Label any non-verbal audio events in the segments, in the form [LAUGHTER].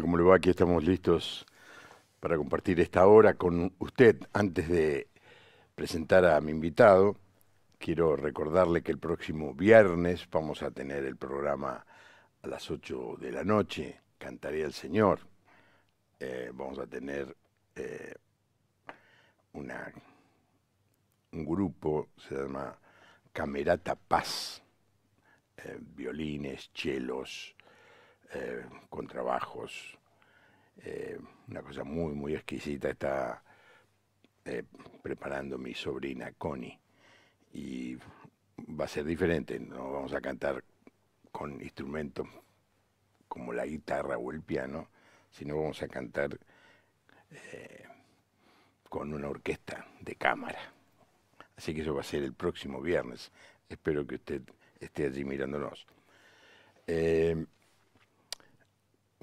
como le va? Aquí estamos listos para compartir esta hora con usted. Antes de presentar a mi invitado, quiero recordarle que el próximo viernes vamos a tener el programa a las 8 de la noche, Cantaría el Señor. Eh, vamos a tener eh, una, un grupo, se llama Camerata Paz, eh, violines, chelos eh, con trabajos, eh, una cosa muy, muy exquisita. Está eh, preparando mi sobrina Connie y va a ser diferente, no vamos a cantar con instrumentos como la guitarra o el piano, sino vamos a cantar con una orquesta de cámara. Así que eso va a ser el próximo viernes. Espero que usted esté allí mirándonos.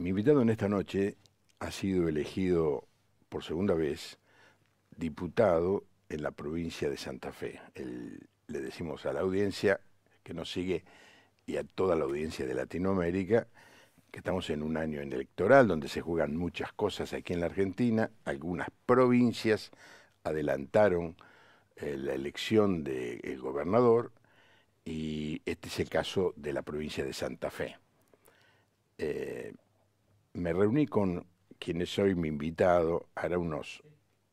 Mi invitado en esta noche ha sido elegido por segunda vez diputado en la provincia de Santa Fe. le decimos a la audiencia que nos sigue y a toda la audiencia de Latinoamérica que estamos en un año electoral donde se juegan muchas cosas aquí en la Argentina. Algunas provincias adelantaron eh, la elección del gobernador y este es el caso de la provincia de Santa Fe. Eh, me reuní con quienes es hoy mi invitado, hará unos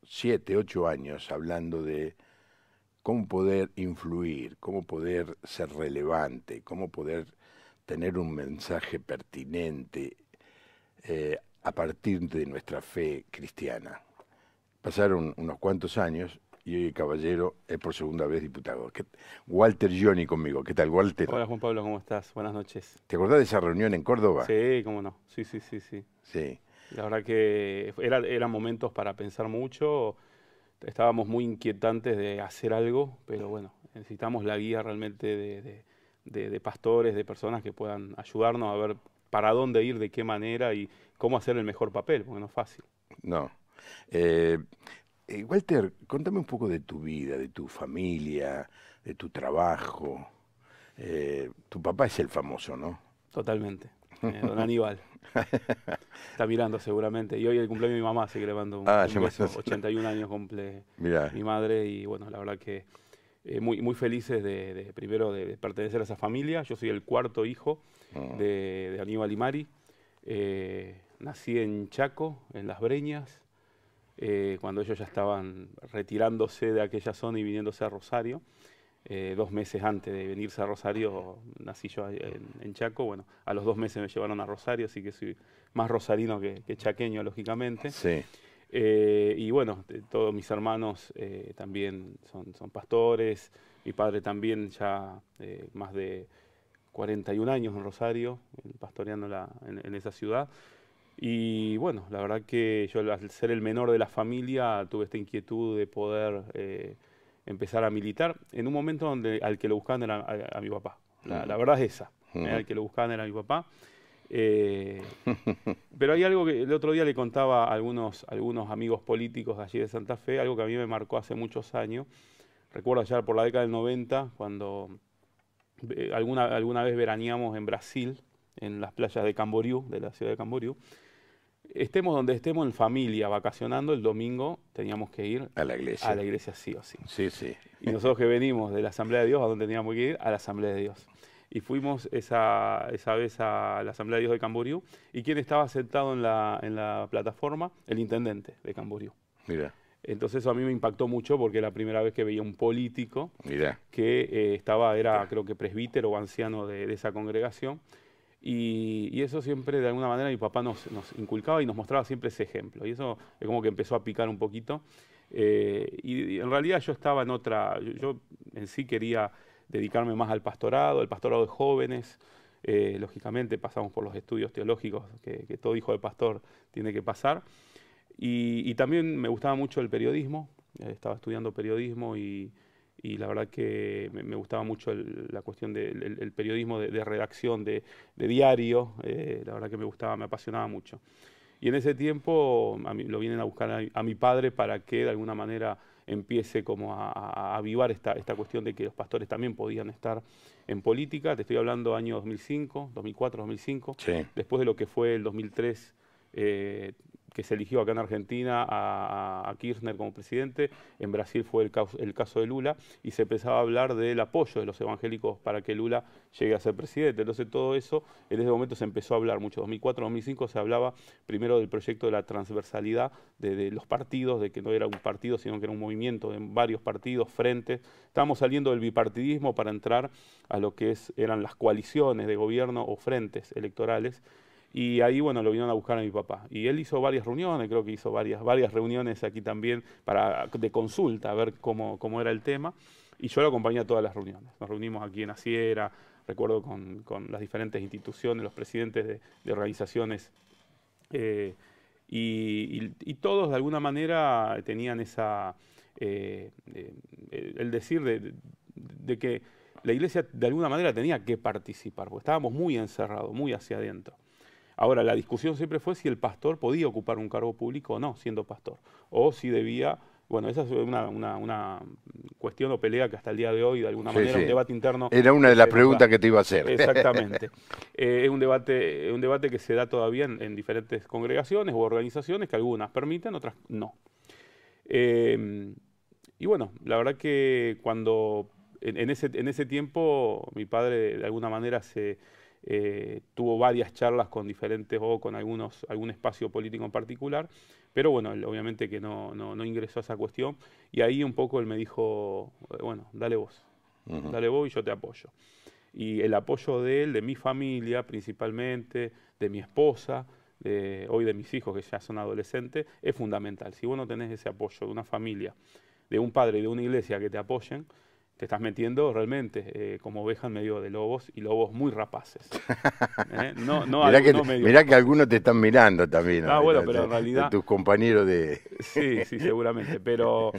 siete, ocho años, hablando de cómo poder influir, cómo poder ser relevante, cómo poder tener un mensaje pertinente eh, a partir de nuestra fe cristiana. Pasaron unos cuantos años y Caballero es por segunda vez diputado. Walter Johnny conmigo. ¿Qué tal, Walter? Hola, Juan Pablo, ¿cómo estás? Buenas noches. ¿Te acordás de esa reunión en Córdoba? Sí, cómo no. Sí, sí, sí, sí. Sí. La verdad que eran momentos para pensar mucho. Estábamos muy inquietantes de hacer algo, pero bueno, necesitamos la guía realmente de, pastores, de personas que puedan ayudarnos a ver para dónde ir, de qué manera y cómo hacer el mejor papel, porque no es fácil. No. Eh, eh, Walter, contame un poco de tu vida, de tu familia, de tu trabajo. Eh, tu papá es el famoso, ¿no? Totalmente. [LAUGHS] Eh, don Aníbal. Está mirando seguramente. Y hoy el cumpleaños de mi mamá, sigue levando ah, 81 años cumple mi madre. Y bueno, la verdad que muy, muy felices de, primero de, pertenecer a esa familia. Yo soy el cuarto hijo ah. de, de, Aníbal y Mari. nací en Chaco, en Las Breñas. Eh, cuando ellos ya estaban retirándose de aquella zona y viniéndose a Rosario. Eh, dos meses antes de venirse a Rosario, nací yo en, Chaco, bueno, a los dos meses me llevaron a Rosario, así que soy más rosarino que, chaqueño, lógicamente. Sí. Eh, y bueno, todos mis hermanos también son, pastores, mi padre también ya más de 41 años en Rosario, pastoreando en esa ciudad. Y bueno, la verdad que yo al ser el menor de la familia tuve esta inquietud de poder eh, empezar a militar en un momento donde al que lo buscaban era a, mi papá. La, verdad es esa, eh, al que lo buscaban era mi papá. Eh, [LAUGHS] pero hay algo que el otro día le contaba a algunos, algunos amigos políticos de allí de Santa Fe, algo que a mí me marcó hace muchos años. Recuerdo allá por la década del 90, cuando alguna, alguna vez veraneamos en Brasil, en las playas de Camboriú, de la ciudad de Camboriú estemos donde estemos en familia, vacacionando, el domingo teníamos que ir a la iglesia. A la iglesia sí o sí. Sí, sí. Y nosotros que venimos de la Asamblea de Dios, ¿a dónde teníamos que ir? A la Asamblea de Dios. Y fuimos esa, esa vez a la Asamblea de Dios de Camboriú. ¿Y quién estaba sentado en la, en la plataforma? El intendente de Camboriú. Mira. Entonces eso a mí me impactó mucho porque era la primera vez que veía un político Mira. que eh, estaba, era creo que presbítero o anciano de, de esa congregación y, eso siempre, de alguna manera, mi papá nos, nos, inculcaba y nos mostraba siempre ese ejemplo. Y eso es como que empezó a picar un poquito. Eh, y, en realidad yo estaba en otra, yo, en sí quería dedicarme más al pastorado, al pastorado de jóvenes. Eh, lógicamente pasamos por los estudios teológicos que, todo hijo de pastor tiene que pasar. Y, también me gustaba mucho el periodismo, eh, estaba estudiando periodismo y, y la verdad que me, gustaba mucho la cuestión del periodismo de, redacción, de, diario, eh, la verdad que me gustaba, me apasionaba mucho. Y en ese tiempo lo vienen a buscar a, mi padre para que de alguna manera empiece como a, avivar esta, esta cuestión de que los pastores también podían estar en política. Te estoy hablando año 2005, 2004, 2005, después de lo que fue el 2003 que se eligió acá en Argentina a, Kirchner como presidente, en Brasil fue el, caso de Lula, y se empezaba a hablar del apoyo de los evangélicos para que Lula llegue a ser presidente. Entonces todo eso en ese momento se empezó a hablar mucho. 2004-2005 se hablaba primero del proyecto de la transversalidad de, los partidos, de que no era un partido, sino que era un movimiento en varios partidos, frentes. Estábamos saliendo del bipartidismo para entrar a lo que eran las coaliciones de gobierno o frentes electorales. Y ahí, bueno, lo vinieron a buscar a mi papá. Y él hizo varias reuniones, creo que hizo varias, varias reuniones aquí también para, de consulta, a ver cómo, cómo era el tema. Y yo lo acompañé a todas las reuniones. Nos reunimos aquí en Asiera, recuerdo con, las diferentes instituciones, los presidentes de, organizaciones. Eh, y, todos de alguna manera tenían esa, eh, eh, el decir de, de que la iglesia de alguna manera tenía que participar, porque estábamos muy encerrados, muy hacia adentro. Ahora, la discusión siempre fue si el pastor podía ocupar un cargo público o no, siendo pastor, o si debía bueno, esa es una, cuestión o pelea que hasta el día de hoy, de alguna manera, un debate interno. Era una de las preguntas que te iba a hacer. Exactamente. [LAUGHS] Eh, es un debate, un debate que se da todavía en, diferentes congregaciones o organizaciones, que algunas permiten, otras no. Em, y bueno, la verdad que cuando en ese tiempo mi padre de alguna manera se, eh, tuvo varias charlas con diferentes o con algunos, algún espacio político en particular, pero bueno, obviamente que no, ingresó a esa cuestión y ahí un poco él me dijo, eh, bueno, dale vos, dale vos y yo te apoyo. Y el apoyo de él, de mi familia principalmente, de mi esposa, hoy de mis hijos que ya son adolescentes, es fundamental. Si vos no tenés ese apoyo de una familia, de un padre y de una iglesia que te apoyen, te estás metiendo realmente eh, como oveja en medio de lobos y lobos muy rapaces. ¿eh? [LAUGHS] mirá, que, algunos te están mirando también. Ah, bueno, pero en realidad... Tus compañeros de... [LAUGHS] Sí, sí, seguramente, pero...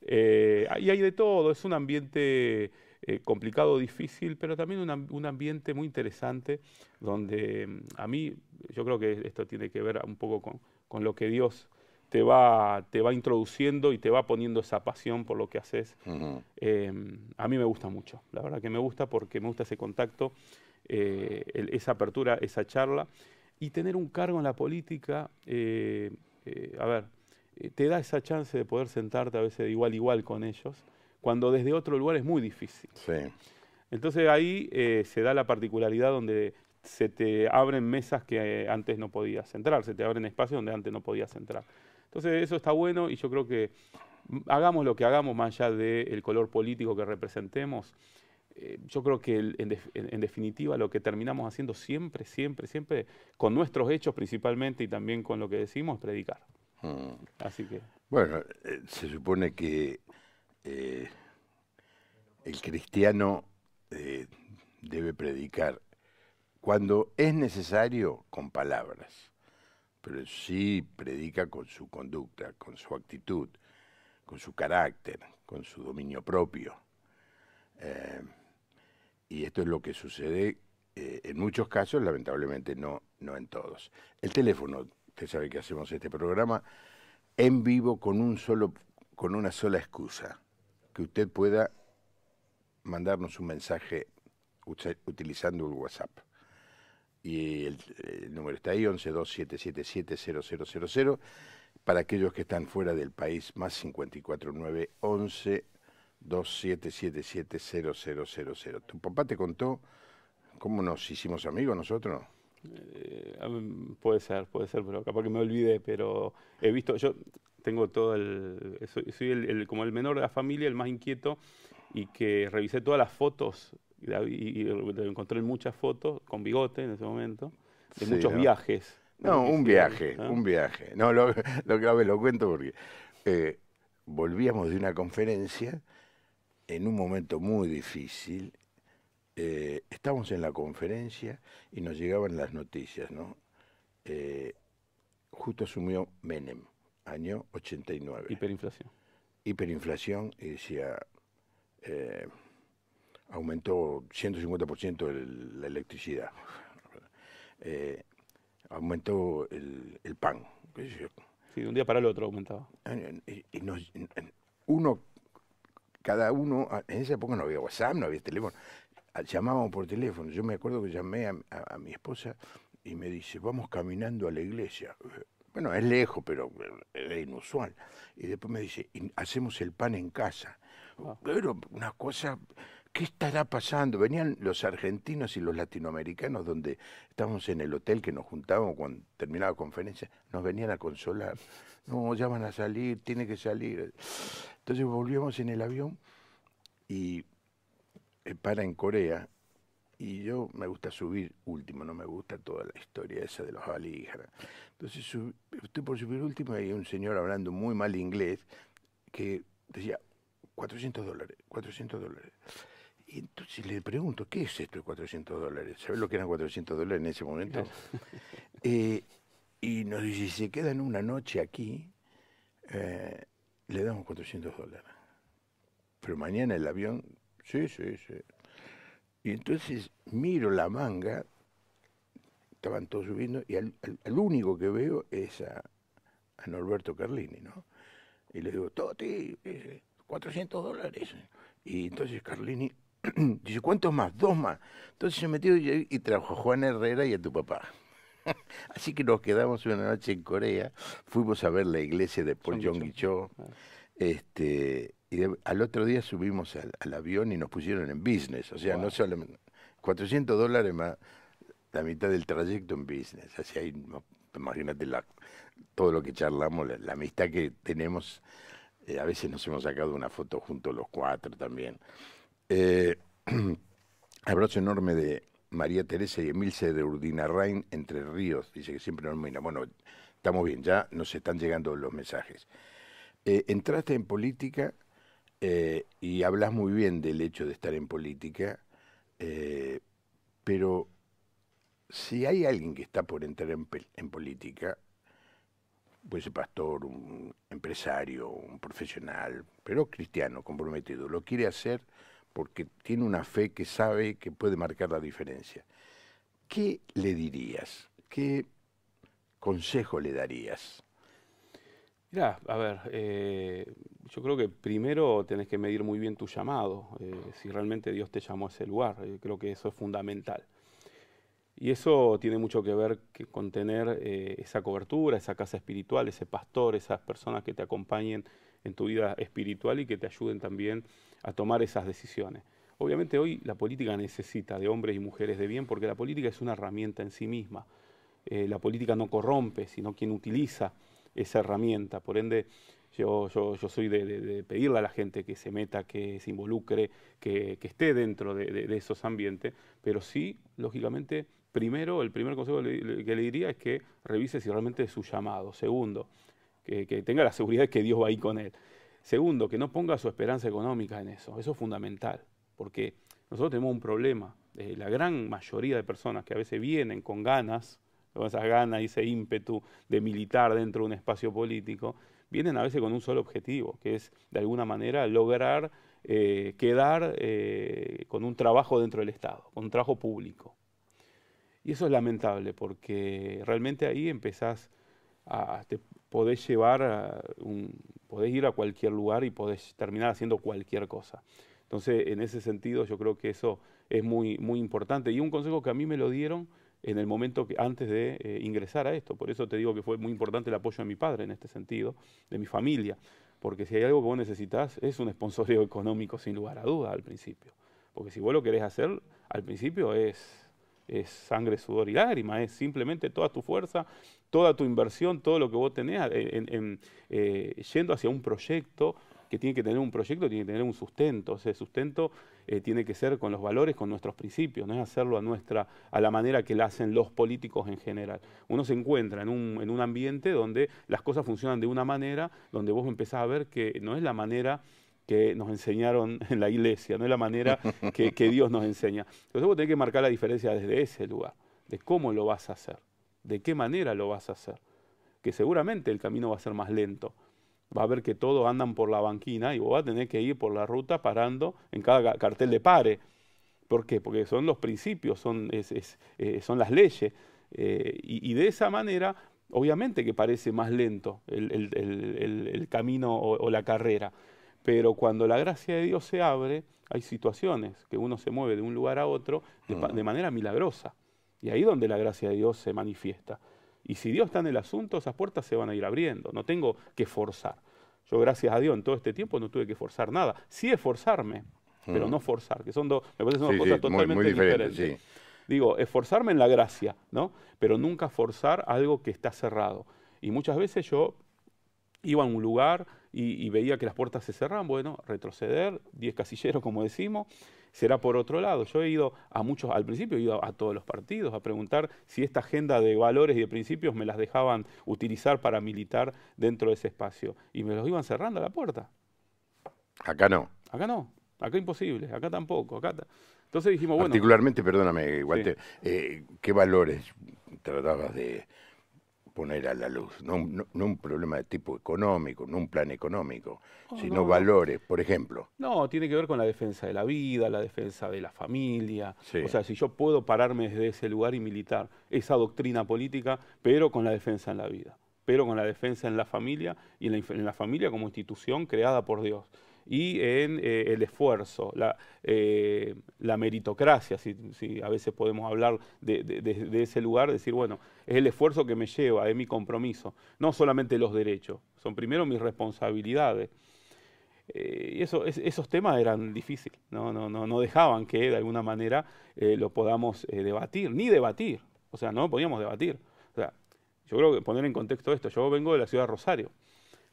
Eh, y hay de todo, es un ambiente eh, complicado, difícil, pero también un, ambiente muy interesante donde mm, a mí, yo creo que esto tiene que ver un poco con, con lo que Dios te va, te va introduciendo y te va poniendo esa pasión por lo que haces. Em, a mí me gusta mucho, la verdad que me gusta porque me gusta ese contacto, eh, esa apertura, esa charla. Y tener un cargo en la política, eh, eh, a ver, te da esa chance de poder sentarte a veces de igual igual con ellos, cuando desde otro lugar es muy difícil. Entonces ahí se da la particularidad donde se te abren mesas que antes no podías entrar, se te abren espacios donde antes no podías entrar. Entonces eso está bueno y yo creo que mm, hagamos lo que hagamos más allá del color político que representemos. Eh, yo creo que en, definitiva lo que terminamos haciendo siempre, siempre, siempre, con nuestros hechos principalmente y también con lo que decimos, es predicar. Mm. Así que. Bueno, eh, se supone que eh, el cristiano debe predicar cuando es necesario con palabras pero sí predica con su conducta, con su actitud, con su carácter, con su dominio propio. Eh, y esto es lo que sucede eh, en muchos casos, lamentablemente no, no en todos. El teléfono, usted sabe que hacemos este programa en vivo con un solo con una sola excusa, que usted pueda mandarnos un mensaje utilizando el WhatsApp y el, número está ahí, 11 0000 Para aquellos que están fuera del país, más 549 11 2777 ¿Tu papá te contó cómo nos hicimos amigos nosotros? Eh, puede ser, puede ser, pero capaz que me olvide, pero he visto, yo tengo todo el, soy, como el menor de la familia, el más inquieto, y que revisé todas las fotos y, lo encontré en muchas fotos, con bigote en ese momento, de muchos viajes. No, un viaje, un viaje. No, lo, que lo cuento porque eh, volvíamos de una conferencia en un momento muy difícil. Eh, estábamos en la conferencia y nos llegaban las noticias, ¿no? Eh, justo asumió Menem, año 89. Hiperinflación. Hiperinflación, y decía, aumentó 150% el, la electricidad, eh, aumentó el, pan. Sí, de un día para el otro aumentaba. Y, uno, cada uno, ah, en esa época no había WhatsApp, no había teléfono, ah, llamábamos por teléfono. Yo me acuerdo que llamé a, a mi esposa y me dice, vamos caminando a la iglesia. Bueno, es lejos, pero es inusual. Y después me dice, hacemos el pan en casa. Ah. Pero una cosa ¿qué estará pasando? Venían los argentinos y los latinoamericanos donde estábamos en el hotel que nos juntábamos cuando terminaba la conferencia, nos venían a consolar. No, ya van a salir, tiene que salir. Entonces volvíamos en el avión y eh, para en Corea y yo me gusta subir último, no me gusta toda la historia esa de los valijas. Entonces estoy por subir último y un señor hablando muy mal inglés que decía 400 dólares, 400 dólares. Y entonces le pregunto, ¿qué es esto de 400 dólares? ¿Sabes lo que eran 400 dólares en ese momento? [LAUGHS] Eh, y nos dice, si se quedan una noche aquí, eh, le damos 400 dólares. Pero mañana el avión, sí, sí, sí. Y entonces miro la manga, estaban todos subiendo, y al, único que veo es a, a, Norberto Carlini, ¿no? Y le digo, Toti, 400 eh, dólares. Y entonces Carlini [CLEARS THROAT] Dice, ¿cuántos más? Dos más. Entonces se metió y, y trajo a Juan Herrera y a tu papá. [LAUGHS] Así que nos quedamos una noche en Corea, fuimos a ver la iglesia de Paul Jong-Cho. Ah. Este, y al otro día subimos al, avión y nos pusieron en business, o sea, no solamente 400 dólares más la mitad del trayecto en business, así ahí imagínate la, todo lo que charlamos, la, amistad que tenemos, eh, a veces nos hemos sacado una foto juntos los cuatro también. Eh, [CLEARS THROAT] abrazo enorme de María Teresa y Emilce de Urdinarrain, Entre Ríos. Dice que siempre nos mira. Bueno, estamos bien, ya nos están llegando los mensajes. Eh, entraste en política eh, y hablas muy bien del hecho de estar en política, pero si hay alguien que está por entrar en, en política, puede ser pastor, un empresario, un profesional, pero cristiano, comprometido, lo quiere hacer porque tiene una fe que sabe que puede marcar la diferencia. ¿Qué le dirías? ¿Qué consejo le darías? Mira, a ver, eh, yo creo que primero tenés que medir muy bien tu llamado, eh, si realmente Dios te llamó a ese lugar, Yo eh, creo que eso es fundamental. Y eso tiene mucho que ver con tener esa cobertura, esa casa espiritual, ese pastor, esas personas que te acompañen en tu vida espiritual y que te ayuden también a tomar esas decisiones. Obviamente hoy la política necesita de hombres y mujeres de bien porque la política es una herramienta en sí misma. Eh, la política no corrompe, sino quien utiliza esa herramienta. Por ende, yo, yo, soy de, pedirle a la gente que se meta, que se involucre, que, esté dentro de, esos ambientes, pero sí, lógicamente, primero, el primer consejo que le, que le diría es que revise si realmente es su llamado. Segundo, que, tenga la seguridad de que Dios va ahí con él. Segundo, que no ponga su esperanza económica en eso, eso es fundamental, porque nosotros tenemos un problema. Eh, la gran mayoría de personas que a veces vienen con ganas, con esas ganas y ese ímpetu de militar dentro de un espacio político, vienen a veces con un solo objetivo, que es de alguna manera lograr eh, quedar eh, con un trabajo dentro del Estado, con un trabajo público. Y eso es lamentable porque realmente ahí empezás te podés llevar, un, podés ir a cualquier lugar y podés terminar haciendo cualquier cosa. Entonces, en ese sentido, yo creo que eso es muy, muy importante. Y un consejo que a mí me lo dieron en el momento que antes de eh, ingresar a esto. Por eso te digo que fue muy importante el apoyo de mi padre en este sentido, de mi familia. Porque si hay algo que vos necesitas, es un sponsorio [LAUGHS] económico, sin lugar a duda, al principio. Porque si vos lo querés hacer, al principio es, es sangre, sudor y lágrima, es simplemente toda tu fuerza toda tu inversión, todo lo que vos tenés eh, eh, yendo hacia un proyecto que tiene que tener un proyecto, tiene que tener un sustento. Ese sustento eh, tiene que ser con los valores, con nuestros principios, no es hacerlo a, nuestra, a la manera que la hacen los políticos en general. Uno se encuentra en un, ambiente donde las cosas funcionan de una manera, donde vos empezás a ver que no es la manera que nos enseñaron [LAUGHS] en la iglesia, no es la manera que, que Dios nos enseña. Entonces vos tenés que marcar la diferencia desde ese lugar, de cómo lo vas a hacer de qué manera lo vas a hacer. Que seguramente el camino va a ser más lento. Va a ver que todos andan por la banquina y vos vas a tener que ir por la ruta parando en cada cartel de pare. ¿Por qué? Porque son los principios, son, eh, las leyes. Eh, y, de esa manera, obviamente que parece más lento el, camino o, la carrera. Pero cuando la gracia de Dios se abre, hay situaciones que uno se mueve de un lugar a otro de mm. manera milagrosa. Y ahí donde la gracia de Dios se manifiesta. Y si Dios está en el asunto, esas puertas se van a ir abriendo. No tengo que forzar. Yo, gracias a Dios, en todo este tiempo no tuve que forzar nada. Sí esforzarme, pero mm. no forzar, que son dos, me parece son cosas totalmente diferentes. Digo, esforzarme en la gracia, ¿no? Pero nunca forzar algo que está cerrado. Y muchas veces yo iba a un lugar y, veía que las puertas se cerraban, bueno, retroceder, 10 casilleros como decimos, será por otro lado. Yo he ido a muchos, al principio he ido a todos los partidos a preguntar si esta agenda de valores y de principios me las dejaban utilizar para militar dentro de ese espacio. Y me los iban cerrando a la puerta. Acá no. Acá no. Acá imposible. Acá tampoco. Acá Entonces dijimos, bueno. Particularmente, perdóname, Walter, eh, ¿qué valores tratabas de poner a la luz, no, un problema de tipo económico, no un plan económico, oh, sino valores, por ejemplo. No, tiene que ver con la defensa de la vida, la defensa de la familia. O sea, si yo puedo pararme desde ese lugar y militar esa doctrina política, pero con la defensa en la vida, pero con la defensa en la familia y en la familia como institución creada por Dios y en eh, el esfuerzo, la, eh, meritocracia, si, a veces podemos hablar de, ese lugar, decir, bueno, es el esfuerzo que me lleva, es mi compromiso, no solamente los derechos, son primero mis responsabilidades. Eh, y esos temas eran difíciles, no, no, dejaban que de alguna manera lo podamos debatir, ni debatir, o sea, no podíamos debatir. yo creo que poner en contexto esto, yo vengo de la ciudad de Rosario,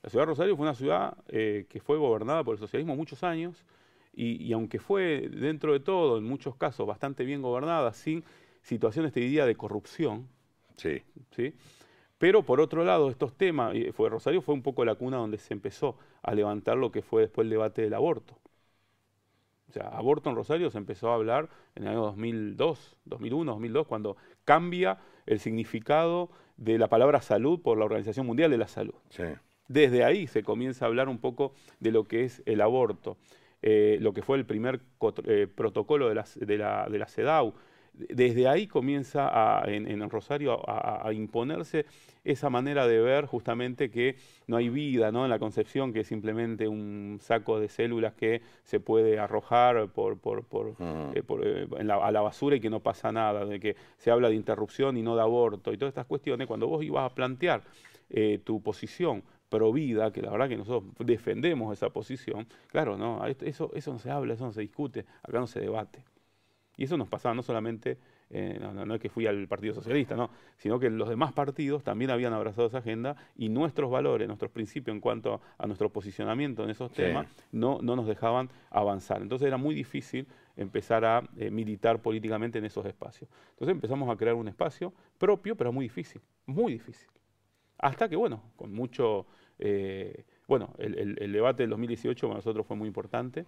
la ciudad de Rosario fue una ciudad eh, que fue gobernada por el socialismo muchos años y, aunque fue dentro de todo, en muchos casos, bastante bien gobernada, sin situaciones, te diría, de corrupción. Sí. ¿sí? Pero por otro lado, estos temas, eh, fue, Rosario fue un poco la cuna donde se empezó a levantar lo que fue después el debate del aborto. O sea, aborto en Rosario se empezó a hablar en el año 2002, 2001, 2002, cuando cambia el significado de la palabra salud por la Organización Mundial de la Salud. Sí desde ahí se comienza a hablar un poco de lo que es el aborto, eh, lo que fue el primer eh, protocolo de la, de, CEDAW. Desde ahí comienza en, Rosario a, imponerse esa manera de ver justamente que no hay vida en la concepción, que es simplemente un saco de células que se puede arrojar mm. eh, a la basura y que no pasa nada, de que se habla de interrupción y no de aborto y todas estas cuestiones. Cuando vos ibas a plantear tu posición que la verdad que nosotros defendemos esa posición, claro, no, eso, eso no se habla, eso no se discute, acá no se debate. Y eso nos pasaba no solamente, eh, no, es que fui al Partido Socialista, no, sino que los demás partidos también habían abrazado esa agenda y nuestros valores, nuestros principios en cuanto a, nuestro posicionamiento en esos temas, no, no nos dejaban avanzar. Entonces era muy difícil empezar a eh, militar políticamente en esos espacios. Entonces empezamos a crear un espacio propio, pero muy difícil, muy difícil. Hasta que, bueno, con mucho eh, bueno, el, debate del 2018 para nosotros fue muy importante,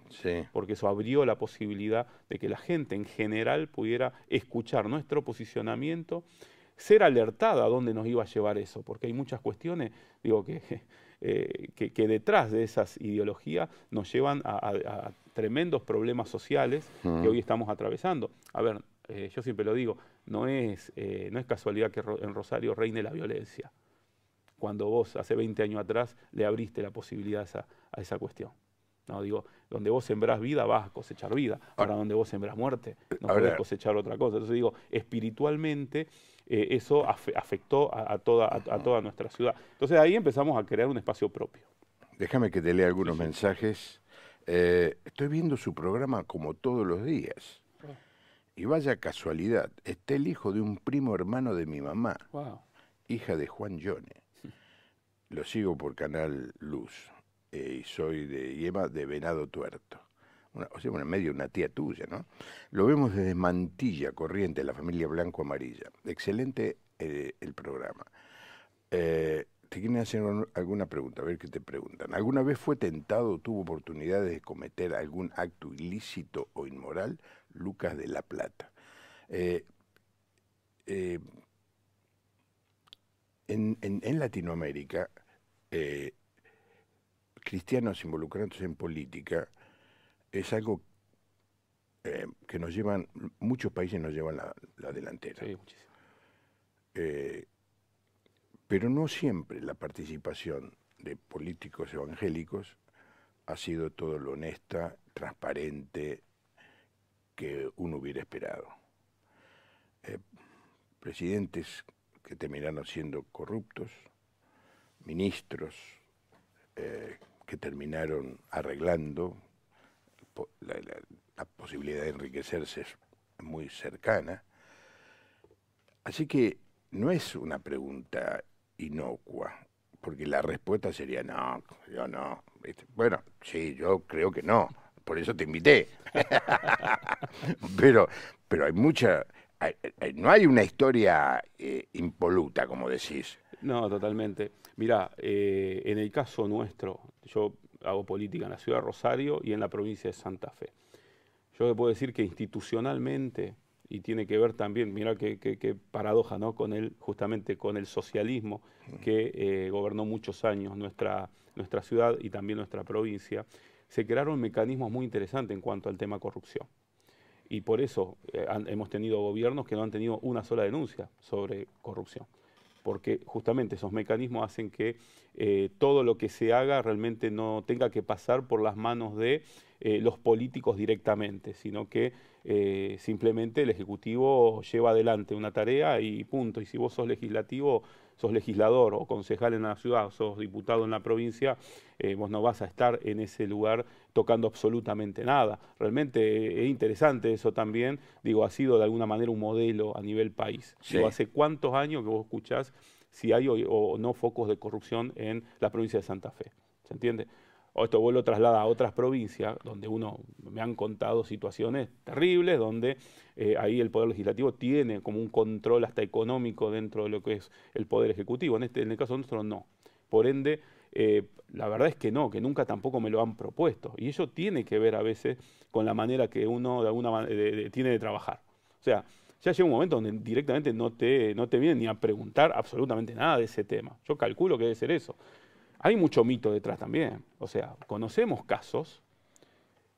porque eso abrió la posibilidad de que la gente en general pudiera escuchar nuestro posicionamiento, ser alertada a dónde nos iba a llevar eso, porque hay muchas cuestiones, digo, que, [LAUGHS] eh, detrás de esas ideologías nos llevan a, tremendos problemas sociales que hoy estamos atravesando. A ver, eh, yo siempre lo digo, no es, no es casualidad que en Rosario reine la violencia cuando vos hace 20 años atrás le abriste la posibilidad a esa, cuestión. No, digo, donde vos sembrás vida vas a cosechar vida. Ahora, donde vos sembrás muerte, no podés cosechar otra cosa. Entonces digo, espiritualmente eh, eso afectó a, toda, a, toda nuestra ciudad. Entonces ahí empezamos a crear un espacio propio. Déjame que te lea algunos mensajes. Eh, estoy viendo su programa como todos los días. Ah. Y vaya casualidad, está el hijo de un primo hermano de mi mamá, hija de Juan Jones lo sigo por Canal Luz eh, y soy de Yema de Venado Tuerto. o sea, bueno, medio una tía tuya, ¿no? Lo vemos desde Mantilla, Corriente, la familia Blanco Amarilla. Excelente eh, el programa. Eh, te quieren hacer alguna pregunta, a ver qué te preguntan. ¿Alguna vez fue tentado o tuvo oportunidades de cometer algún acto ilícito o inmoral? Lucas de la Plata. en, Latinoamérica eh, cristianos involucrados en política es algo eh, que nos llevan, muchos países nos llevan la, delantera. Sí, muchísimo. Eh, pero no siempre la participación de políticos evangélicos ha sido todo lo honesta, transparente que uno hubiera esperado. presidentes que terminaron siendo corruptos, ministros eh, que terminaron arreglando la, posibilidad de enriquecerse es muy cercana. Así que no es una pregunta inocua, porque la respuesta sería no, yo no. Bueno, sí, yo creo que no, por eso te invité. [LAUGHS] pero, pero hay mucha, no hay una historia eh, impoluta, como decís. No, totalmente. Mira, eh, en el caso nuestro, yo hago política en la ciudad de Rosario y en la provincia de Santa Fe. Yo te puedo decir que institucionalmente, y tiene que ver también, mira qué, paradoja, ¿no? Con el, justamente con el socialismo que eh, gobernó muchos años nuestra, ciudad y también nuestra provincia, se crearon mecanismos muy interesantes en cuanto al tema corrupción. Y por eso eh, hemos tenido gobiernos que no han tenido una sola denuncia sobre corrupción porque justamente esos mecanismos hacen que eh, todo lo que se haga realmente no tenga que pasar por las manos de eh, los políticos directamente, sino que eh, simplemente el Ejecutivo lleva adelante una tarea y punto. Y si vos sos legislativo, sos legislador o concejal en la ciudad, sos diputado en la provincia, vos no vas a estar en ese lugar tocando absolutamente nada. Realmente eh, es interesante eso también. Digo, ha sido de alguna manera un modelo a nivel país. hace cuántos años que vos escuchás si hay o, no focos de corrupción en la provincia de Santa Fe. ¿Se entiende? O esto vos lo traslada a otras provincias, donde uno me han contado situaciones terribles, donde eh, ahí el Poder Legislativo tiene como un control hasta económico dentro de lo que es el Poder Ejecutivo. En, este, en el caso nuestro no. Por ende, eh, la verdad es que no, que nunca tampoco me lo han propuesto. Y eso tiene que ver a veces con la manera que uno de alguna tiene de trabajar. O sea, ya llega un momento donde directamente no te, no te vienen ni a preguntar absolutamente nada de ese tema. Yo calculo que debe ser eso. Hay mucho mito detrás también. O sea, conocemos casos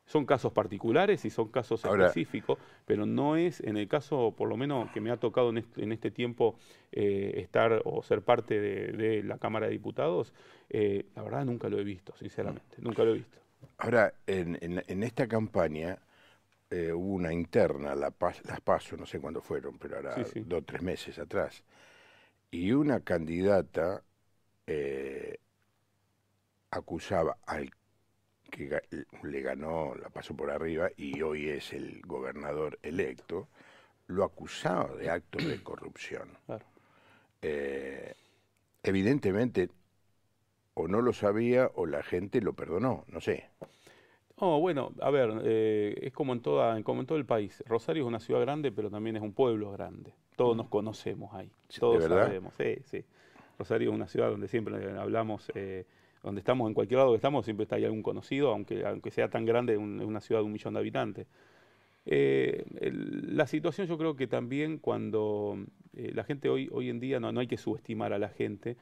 son casos particulares y son casos específicos, pero no es, en el caso, por lo menos que me ha tocado en este, tiempo eh, estar o ser parte de, la Cámara de Diputados, eh, la verdad nunca lo he visto, sinceramente, nunca lo he visto. Ahora, en, esta campaña eh, hubo una interna, la las PASO, no sé cuándo fueron, pero ahora dos o tres meses atrás, y una candidata acusaba al que le ganó, la pasó por arriba y hoy es el gobernador electo, lo acusaba de actos de corrupción. Eh, evidentemente, o no lo sabía o la gente lo perdonó, no sé. Oh, bueno, a ver, eh, es como en, toda, como en todo el país. Rosario es una ciudad grande, pero también es un pueblo grande. Todos mm. nos conocemos ahí, todos sabemos. Sí, sí. Rosario es una ciudad donde siempre eh, hablamos donde estamos, en cualquier lado que estamos, siempre está ahí algún conocido, aunque, aunque sea tan grande, una ciudad de un millón de habitantes. Eh, la situación yo creo que también cuando eh, la gente hoy, hoy en día no, no hay que subestimar a la gente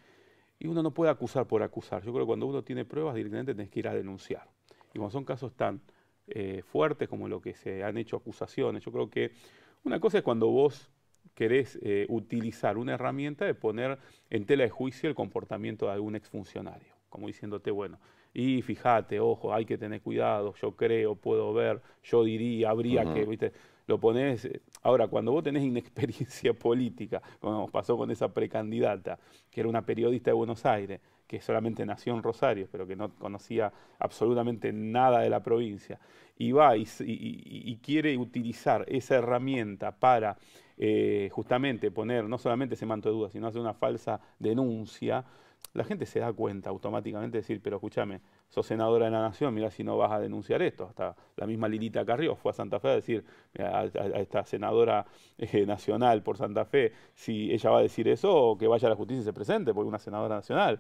y uno no puede acusar por acusar. Yo creo que cuando uno tiene pruebas directamente tenés que ir a denunciar. Y cuando son casos tan eh, fuertes como lo que se han hecho acusaciones, yo creo que una cosa es cuando vos querés utilizar una herramienta de poner en tela de juicio el comportamiento de algún exfuncionario como diciéndote, bueno, y fíjate, ojo, hay que tener cuidado, yo creo, puedo ver, yo diría, habría que, Lo pones. Eh, ahora, cuando vos tenés inexperiencia [LAUGHS] política, como nos pasó con esa precandidata, que era una periodista de Buenos Aires, que solamente nació en Rosario, pero que no conocía absolutamente nada de la provincia, y va y, quiere utilizar esa herramienta para eh, justamente poner no solamente ese manto de dudas, sino hacer una falsa denuncia, la gente se da cuenta automáticamente de decir, pero escúchame, sos senadora de la Nación, mira si no vas a denunciar esto. Hasta la misma Lilita Carrió fue a Santa Fe a decir, a, esta senadora eh, nacional por Santa Fe, si ella va a decir eso, o que vaya a la justicia y se presente, porque una senadora nacional.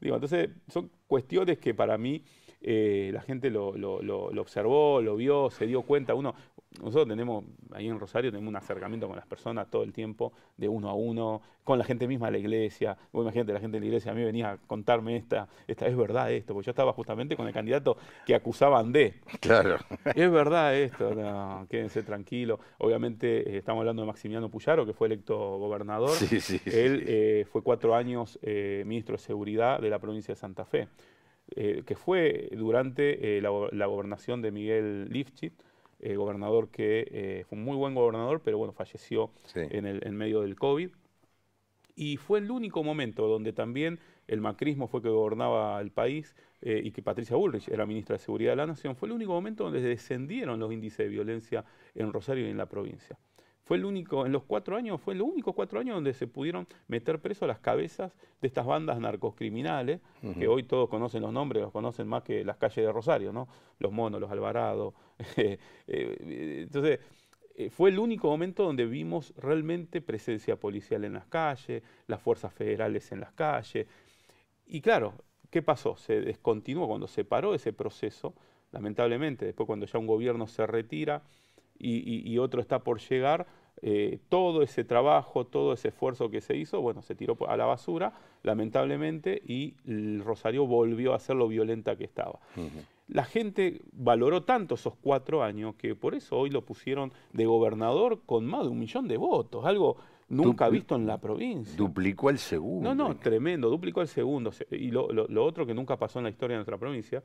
Digo, entonces son cuestiones que para mí eh, la gente lo, observó, lo vio, se dio cuenta. Uno nosotros tenemos, ahí en Rosario, tenemos un acercamiento con las personas todo el tiempo, de uno a uno, con la gente misma de la iglesia. imagínate, la gente de la iglesia a mí venía a contarme esta, esta es verdad esto, porque yo estaba justamente con el candidato que acusaban de. Claro. Es verdad esto, quédense tranquilos. Obviamente eh, estamos hablando de Maximiliano Puyaro, que fue electo gobernador. Sí, sí, Él eh, fue cuatro años eh, ministro de Seguridad de la provincia de Santa Fe, que fue durante la, la gobernación de Miguel Lifchit eh, gobernador que eh, fue un muy buen gobernador, pero bueno, falleció en, el, en medio del COVID. Y fue el único momento donde también el macrismo fue que gobernaba el país eh, y que Patricia Bullrich era ministra de Seguridad de la Nación, fue el único momento donde descendieron los índices de violencia en Rosario y en la provincia. Fue el único, en los cuatro años, fue el único cuatro años donde se pudieron meter preso las cabezas de estas bandas narcocriminales, que hoy todos conocen los nombres, los conocen más que las calles de Rosario, ¿no? Los monos, los Alvarado. [LAUGHS] Eh, eh, entonces, eh, fue el único momento donde vimos realmente presencia policial en las calles, las fuerzas federales en las calles. Y claro, ¿qué pasó? Se descontinuó cuando se paró ese proceso, lamentablemente, después cuando ya un gobierno se retira y otro está por llegar, eh, todo ese trabajo, todo ese esfuerzo que se hizo, bueno, se tiró a la basura, lamentablemente, y el Rosario volvió a ser lo violenta que estaba. La gente valoró tanto esos cuatro años que por eso hoy lo pusieron de gobernador con más de un millón de votos, algo nunca visto en la provincia. Duplicó el segundo. No, no, tremendo, duplicó el segundo. Y lo, lo otro que nunca pasó en la historia de nuestra provincia,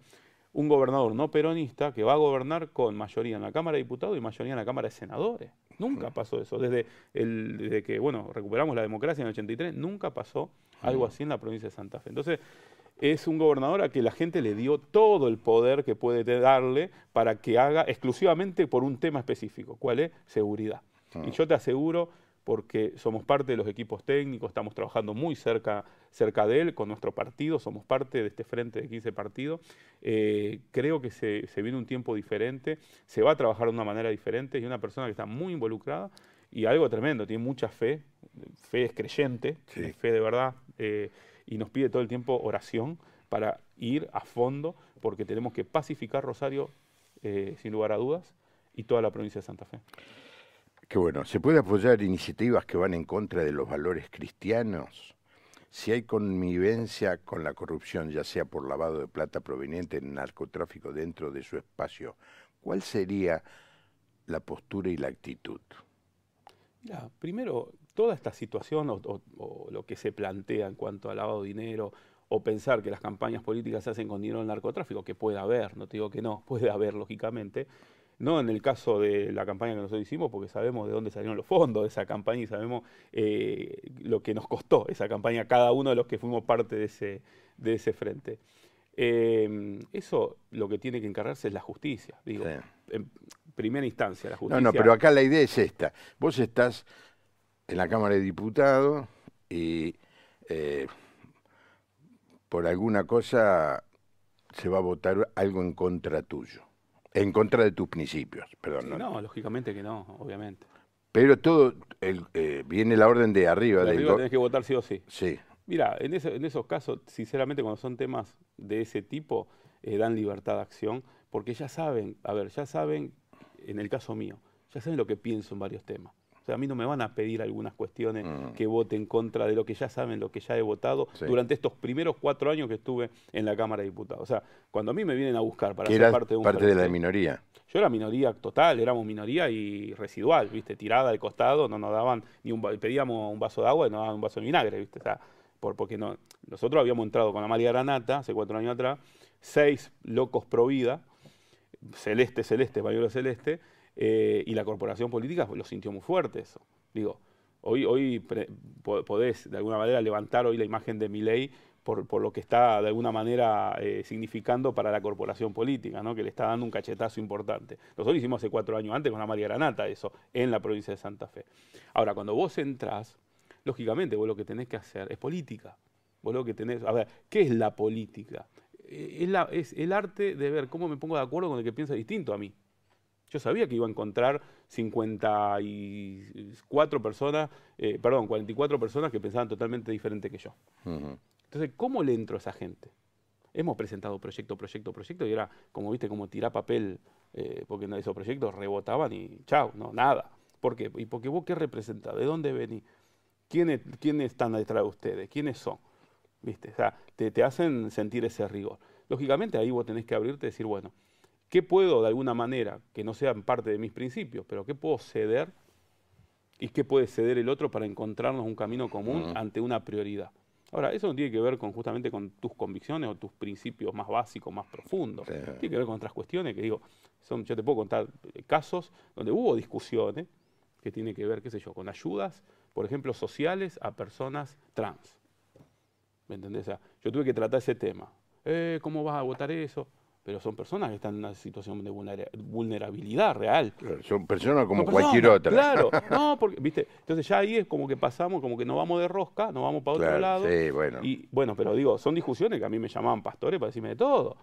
un gobernador no peronista que va a gobernar con mayoría en la Cámara de Diputados y mayoría en la Cámara de Senadores. Nunca mm. pasó eso. Desde, el, que bueno, recuperamos la democracia en el 83, nunca pasó algo mm. así en la provincia de Santa Fe. Entonces, es un gobernador a que la gente le dio todo el poder que puede darle para que haga exclusivamente por un tema específico, cuál es seguridad. Ah. Y yo te aseguro porque somos parte de los equipos técnicos, estamos trabajando muy cerca, cerca de él, con nuestro partido, somos parte de este frente de 15 partidos. Eh, creo que se, viene un tiempo diferente, se va a trabajar de una manera diferente y una persona que está muy involucrada y algo tremendo, tiene mucha fe, fe es creyente, fe de verdad, eh, y nos pide todo el tiempo oración para ir a fondo, porque tenemos que pacificar Rosario, eh, sin lugar a dudas, y toda la provincia de Santa Fe. Qué bueno. ¿Se puede apoyar iniciativas que van en contra de los valores cristianos? Si hay connivencia con la corrupción, ya sea por lavado de plata proveniente del narcotráfico dentro de su espacio, ¿cuál sería la postura y la actitud? Mira, primero, toda esta situación o, lo que se plantea en cuanto al lavado de dinero o pensar que las campañas políticas se hacen con dinero del narcotráfico, que puede haber, no te digo que no, [LAUGHS] puede haber lógicamente, no en el caso de la campaña que nosotros hicimos, porque sabemos de dónde salieron los fondos de esa campaña y sabemos eh, lo que nos costó esa campaña cada uno de los que fuimos parte de ese, de ese frente. Eh, eso lo que tiene que encargarse es la justicia, digo, en primera instancia la justicia. No, no, pero acá la idea es esta. Vos estás en la Cámara de Diputados y eh, por alguna cosa se va a votar algo en contra tuyo. En contra de tus principios, perdón. no, lógicamente que no, obviamente. Pero todo eh, viene la orden de arriba. De que votar sí o sí. Sí. Mira, en, esos casos, sinceramente, cuando son temas de ese tipo, eh, dan libertad de acción, porque ya saben, a ver, ya saben, en el caso mío, ya saben lo que pienso en varios temas. O sea, a mí no me van a pedir algunas cuestiones mm. que vote en contra de lo que ya saben, lo que ya he votado durante estos primeros cuatro años que estuve en la Cámara de Diputados. O sea, cuando a mí me vienen a buscar para ser parte de un parte de la minoría. Yo era minoría total, éramos minoría y residual, ¿viste? Tirada al costado, no nos daban ni un pedíamos un vaso de agua y nos daban un vaso de vinagre, ¿viste? por, porque no, nosotros habíamos entrado con Amalia Granata hace cuatro años atrás, seis locos pro vida, celeste, celeste, pañuelo celeste, eh, y la corporación política lo sintió muy fuerte eso. Digo, hoy, hoy podés de alguna manera levantar hoy la imagen de mi ley por, lo que está de alguna manera eh, significando para la corporación política, ¿no? que le está dando un cachetazo importante. Nosotros hicimos hace cuatro años antes con la María Granata eso, en la provincia de Santa Fe. Ahora, cuando vos entrás, lógicamente vos lo que tenés que hacer es política. Vos lo que tenés, a ver, ¿qué es la política? Eh, es, es el arte de ver cómo me pongo de acuerdo con el que piensa distinto a mí. Yo sabía que iba a encontrar 54 personas, eh, perdón, 44 personas que pensaban totalmente diferente que yo. Entonces, ¿cómo le entro a esa gente? Hemos presentado proyecto, proyecto, proyecto y era como viste, como tirar papel, eh, porque porque esos proyectos rebotaban y chao, no, nada. ¿Por qué? Y porque vos qué representás, de dónde venís, ¿Quiénes, están detrás de ustedes, quiénes son. ¿Viste? O sea, te, te hacen sentir ese rigor. Lógicamente ahí vos tenés que abrirte y decir, bueno, ¿Qué puedo de alguna manera, que no sean parte de mis principios, pero qué puedo ceder y qué puede ceder el otro para encontrarnos un camino común ante una prioridad? Ahora, eso no tiene que ver con justamente con tus convicciones o tus principios más básicos, más profundos. Tiene que ver con otras cuestiones que digo, son, yo te puedo contar eh, casos donde hubo discusiones que tienen que ver, qué sé yo, con ayudas, por ejemplo, sociales a personas trans. ¿Me entendés? yo tuve que tratar ese tema. Eh, ¿Cómo vas a votar eso? pero son personas que están en una situación de vulnerabilidad real. son personas como cualquier otra. Claro, [LAUGHS] no, porque, viste, entonces ya ahí es como que pasamos, como que no vamos de rosca, no vamos para otro lado. Sí, bueno. Y bueno, pero digo, son discusiones que a mí me llamaban pastores para decirme de todo.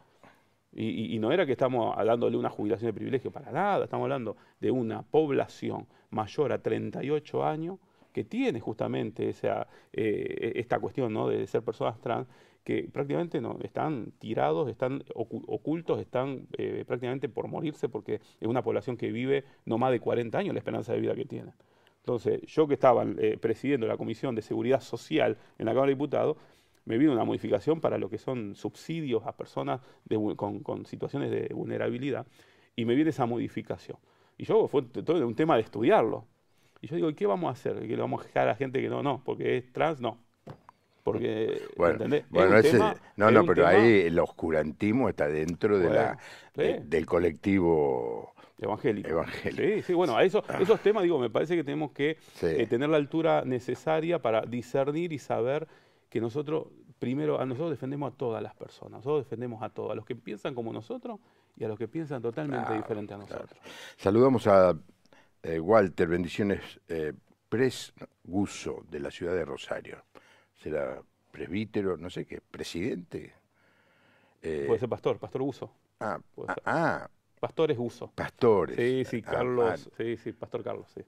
Y, no era que estamos hablándole una jubilación de privilegio para nada, estamos hablando de una población mayor a 38 años que tiene justamente esa, eh, e-, esta cuestión ¿no? de ser personas trans que prácticamente no, están tirados, están ocultos, están eh, prácticamente por morirse porque es una población que vive no más de 40 años la esperanza de vida que tiene. Entonces, yo que estaba eh, presidiendo la Comisión de Seguridad Social en la Cámara de Diputados, me vino una modificación para lo que son subsidios a personas con, situaciones de vulnerabilidad y me viene esa modificación. Y yo fue todo un tema de estudiarlo. Y yo digo, ¿y qué vamos a hacer? ¿Que le vamos a dejar a la gente que no, no, porque es trans? No, porque, bueno, ¿entendés? no, no, pero ahí el oscurantismo está dentro de la, del colectivo evangélico. Sí, bueno, a eso, ah. esos temas, digo, me parece que tenemos que eh, tener la altura necesaria para discernir y saber que nosotros, primero, a nosotros defendemos a todas las personas, nosotros defendemos a todos, a los que piensan como nosotros y a los que piensan totalmente diferente a nosotros. Saludamos a eh, Walter, bendiciones, eh, Pres Guso, de la ciudad de Rosario será presbítero, no sé qué, presidente. Eh, puede ser pastor, pastor Uso. Ah, ah, ah. Pastores Uso. Pastores. Sí, sí, ah, Carlos, sí, sí, pastor Carlos, sí.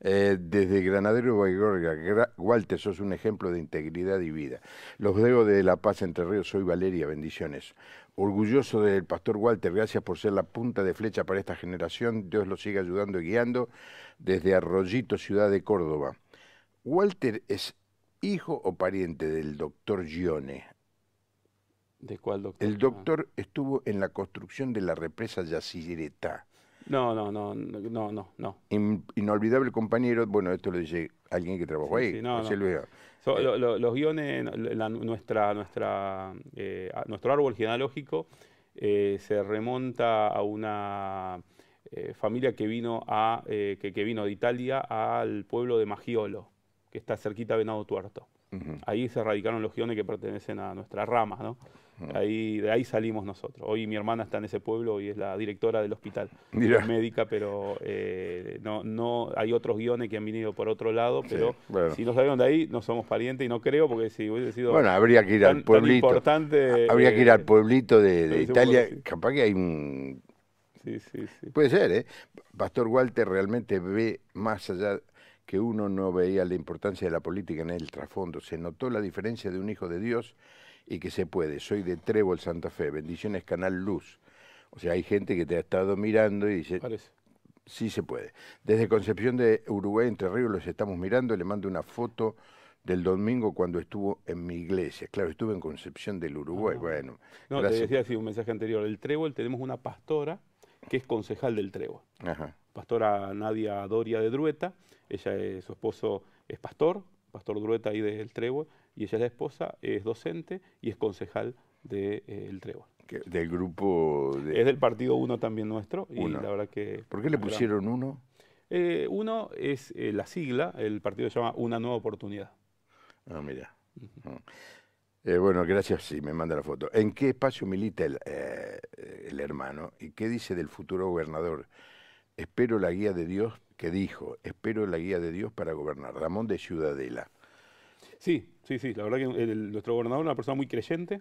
Eh, desde Granadero Guaygorga, Walter, sos un ejemplo de integridad y vida. Los dejo de La Paz Entre Ríos, soy Valeria, bendiciones. Orgulloso del pastor Walter, gracias por ser la punta de flecha para esta generación. Dios lo siga ayudando y guiando desde Arroyito, ciudad de Córdoba. Walter es hijo o pariente del doctor Gione. ¿De cuál doctor? El doctor ah. estuvo en la construcción de la represa Yacireta. No, no, no, no, no, inolvidable compañero, bueno, esto lo dice alguien que trabajó ahí. Eh, los guiones, eh, nuestro árbol genealógico eh, se remonta a una familia que vino, a, que, que vino de Italia al pueblo de Magiolo que está cerquita a Venado Tuerto. Ahí se radicaron los guiones que pertenecen a nuestra rama, ¿no? Ahí, de ahí salimos nosotros. Hoy mi hermana está en ese pueblo y es la directora del hospital. Mira. Es médica, pero eh, no, no hay otros guiones que han venido por otro lado, pero si no salieron de ahí, no somos parientes y no creo, porque si hubiese sido bueno, habría que ir al pueblito. importante. Habría que ir al eh, pueblito de, Italia. Capaz que hay un Sí, sí, sí. Puede ser, ¿eh? Pastor Walter realmente ve más allá que uno no veía la importancia de la política en el trasfondo. Se notó la diferencia de un hijo de Dios y que se puede. Soy de Trébol, Santa Fe. Bendiciones, Canal Luz. O sea, hay gente que te ha estado mirando y dice, Parece. sí se puede. Desde Concepción de Uruguay, Entre Ríos, los estamos mirando. Le mando una foto del domingo cuando estuvo en mi iglesia. Claro, estuve en Concepción del Uruguay. Ah. Bueno. No, te decía así un mensaje anterior. El Trébol tenemos una pastora que es concejal del Trébol. Ajá pastora Nadia Doria de Drueta, ella su esposo es pastor, pastor Drueta ahí El Trevo, y ella es la esposa, es docente y es concejal del de, eh, Del grupo... Es del Partido Uno también nuestro, y la verdad que... ¿Por qué le pusieron Uno? Eh, uno es eh, la sigla, el partido se llama Una Nueva Oportunidad. Ah, mira. Ah. bueno, gracias, sí, me manda la foto. ¿En qué espacio milita el, hermano y qué dice del futuro gobernador Espero la guía de Dios, que dijo, espero la guía de Dios para gobernar. Ramón de Ciudadela. Sí, sí, sí, la verdad que nuestro gobernador es una persona muy creyente.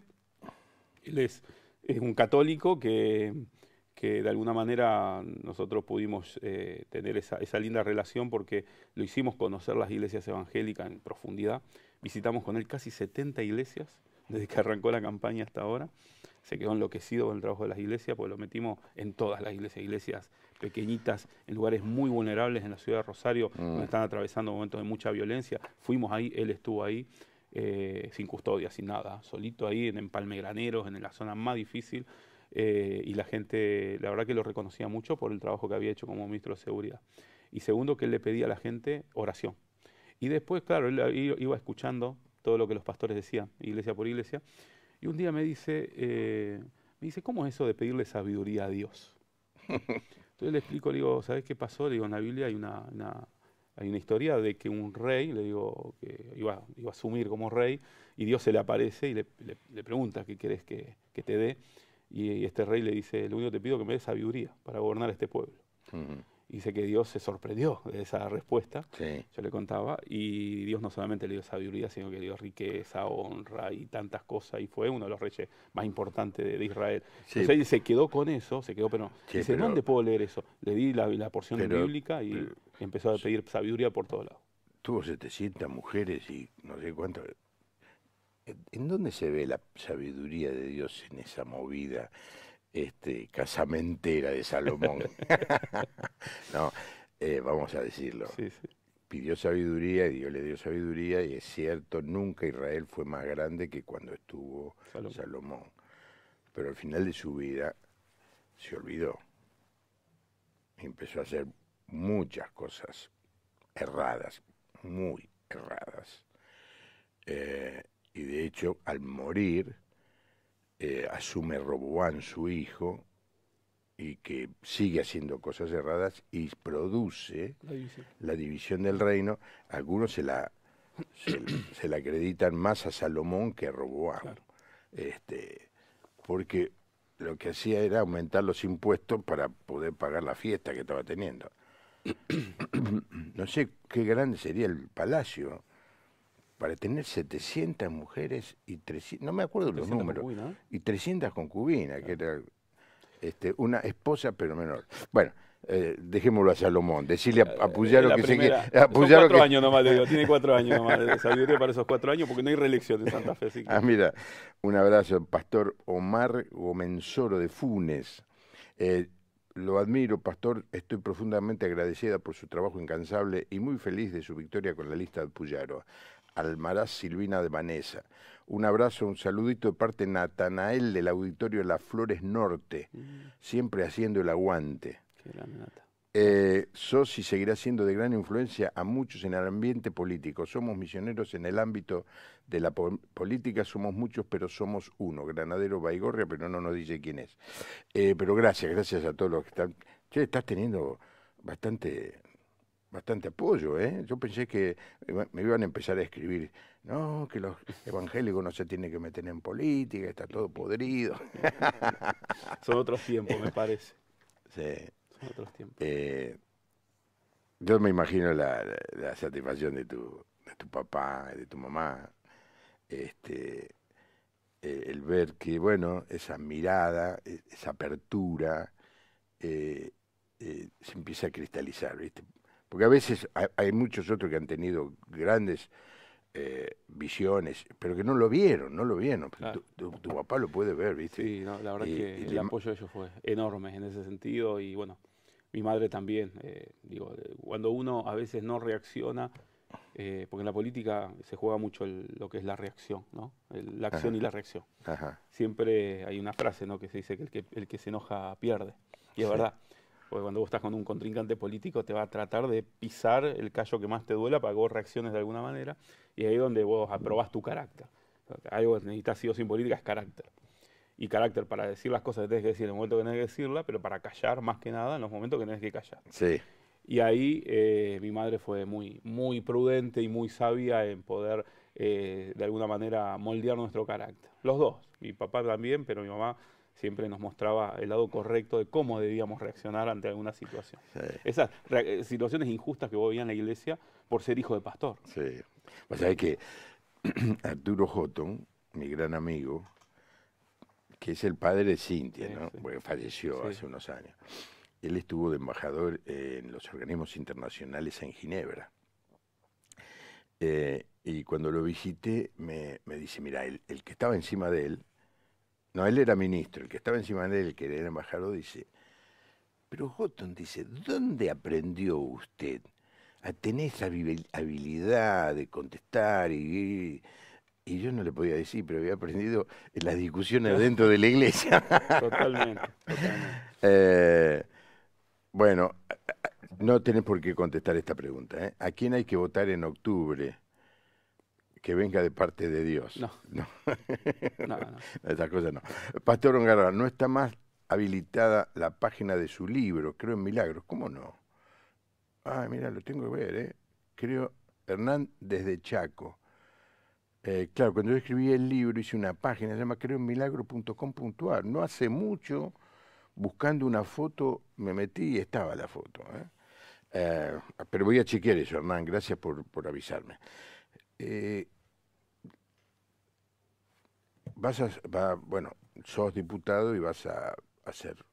Él es, un católico que, que, de alguna manera nosotros pudimos eh, tener esa, linda relación porque lo hicimos conocer las iglesias evangélicas en profundidad. Visitamos con él casi 70 iglesias desde que arrancó la campaña hasta ahora. Se quedó enloquecido con el trabajo de las iglesias, pues lo metimos en todas las iglesias, iglesias pequeñitas en lugares muy vulnerables en la ciudad de Rosario, mm. donde están atravesando momentos de mucha violencia. Fuimos ahí, él estuvo ahí. Eh, sin custodia, sin nada, solito ahí en Empalme en la zona más difícil, eh, y la gente, la verdad que lo reconocía mucho por el trabajo que había hecho como ministro de Seguridad. Y segundo, que él le pedía a la gente oración. Y después, claro, él iba escuchando todo lo que los pastores decían, iglesia por iglesia, y un día me dice, eh, me dice, ¿cómo es eso de pedirle sabiduría a Dios? [LAUGHS] Entonces le explico, le digo, ¿sabes qué pasó? Le digo, en la Biblia hay una, hay una historia de que un rey, le digo, que iba, iba, a asumir como rey, y Dios se le aparece y le, pregunta qué querés que, te dé. Y, este rey le dice, lo único que te pido es que me dé sabiduría para gobernar este pueblo. Y sé que Dios se sorprendió de esa respuesta. Yo le contaba. Y Dios no solamente le dio sabiduría, sino que le dio riqueza, honra y tantas cosas. Y fue uno de los reyes más importantes de, Israel. Entonces se quedó con eso, se quedó, pero ¿dónde puedo leer eso? Le di la, porción bíblica y eh, empezó a pedir sabiduría por todos lados. Tuvo 700 mujeres y no sé cuántas. ¿En dónde se ve la sabiduría de Dios en esa movida? este, casamentera de Salomón. [LAUGHS] no, eh, vamos a decirlo. Pidió sabiduría y Dios le dio sabiduría y es cierto, nunca Israel fue más grande que cuando estuvo Salomón. Pero al final de su vida se olvidó. Empezó a hacer muchas cosas erradas, muy erradas. Eh, y de hecho, al morir, eh, asume Roboán, su hijo, y que sigue haciendo cosas erradas y produce la división, del reino, algunos se la, se, [COUGHS] acreditan más a Salomón que a Roboán. Este, porque lo que hacía era aumentar los impuestos para poder pagar la fiesta que estaba teniendo. [COUGHS] no sé qué grande sería el palacio para tener 700 mujeres y 300, no me acuerdo los números, y 300 concubinas, que era este, una esposa pero menor. Bueno, eh, dejémoslo a Salomón, decirle a, eh, Puyaro eh, que se cuatro años nomás, digo, tiene cuatro años nomás, [LAUGHS] sabiduría para esos cuatro años porque no hay reelección en Santa Fe. Ah, mira, un abrazo, Pastor Omar Gomenzoro de Funes. lo admiro, pastor. Estoy profundamente agradecida por su trabajo incansable y muy feliz de su victoria con la lista de Puyaro. Almaraz Silvina de Vanessa. Un abrazo, un saludito de parte Natanael del Auditorio de Las Flores Norte, mm. siempre haciendo el aguante. Qué gran nata. Eh, seguirá siendo de gran influencia a muchos en el ambiente político. Somos misioneros en el ámbito de la política, somos muchos, pero somos uno. Granadero Baigorria, pero no nos dice quién es. Eh, pero gracias, gracias a todos los que están. Che, estás teniendo bastante bastante apoyo. ¿eh? Yo pensé que eh, me iban a empezar a escribir, no, que los evangélicos no se tienen que meter en política, está todo podrido. [LAUGHS] Son otros tiempos, me parece. Sí. Son otros tiempos. Eh, yo me imagino la, satisfacción de tu, de tu papá, de tu mamá, este, eh, el, ver que, bueno, esa mirada, e, esa apertura, se empieza a cristalizar, ¿viste? Porque a veces hay, muchos otros que han tenido grandes eh, visiones, pero que no lo vieron, no lo vieron. Tu, papá lo puede ver, ¿viste? Sí, la verdad que el apoyo de ellos fue enorme en ese sentido y bueno, mi madre también. Eh, digo, eh, cuando uno a veces no reacciona, porque en la política se juega mucho lo que es la reacción, ¿no? la acción y la reacción. Siempre hay una frase, ¿no? Que se dice que el que, se enoja pierde. Y es verdad. Porque cuando vos estás con un contrincante político te va a tratar de pisar el callo que más te duela para que vos reacciones de alguna manera y ahí donde vos aprobás tu carácter. Algo que necesitas sido sin política es carácter. Y carácter para decir las cosas que tenés que decir en el momento que tenés que decirla, pero para callar más que nada en los momentos que tenés que callar. Sí. Y ahí eh, mi madre fue muy, muy prudente y muy sabia en poder eh, de alguna manera moldear nuestro carácter. Los dos, mi papá también, pero mi mamá siempre nos mostraba el lado correcto de cómo debíamos reaccionar ante alguna situación. Esas eh, situaciones injustas que vos en la iglesia por ser hijo de pastor. Sí. O sea, que [CLEARS THROAT] Arturo Jotón, mi gran amigo, que es el padre de Cintia, ¿no? falleció hace unos años. Él estuvo de embajador en los organismos internacionales en Ginebra. Eh, y cuando lo visité, me, dice, mira, el que estaba encima de él, no, él era ministro, el que estaba encima de él, el que era embajador, dice, pero Houghton dice, ¿dónde aprendió usted a tener esa habilidad de contestar y, yo no le podía decir, pero había aprendido en las discusiones dentro de la iglesia. [LAUGHS] Totalmente. Eh, bueno, no tenés por qué contestar esta pregunta. ¿eh? ¿A quién hay que votar en octubre? que venga de parte de Dios. No. [LAUGHS] No, no, [LAUGHS] Esa cosa no. Pastor Ongarra, no está más habilitada la página de su libro, Creo en Milagros. ¿Cómo no? Ah, mira, lo tengo que ver, ¿eh? Creo, Hernán desde Chaco. Eh, claro, cuando yo escribí el libro hice una página, se llama creoenmilagro.com.ar. No hace mucho, buscando una foto, me metí y estaba la foto. ¿eh? Eh, pero voy a chequear eso, Hernán, gracias por, por avisarme. Eh, vas a, bueno, sos diputado y vas a, ser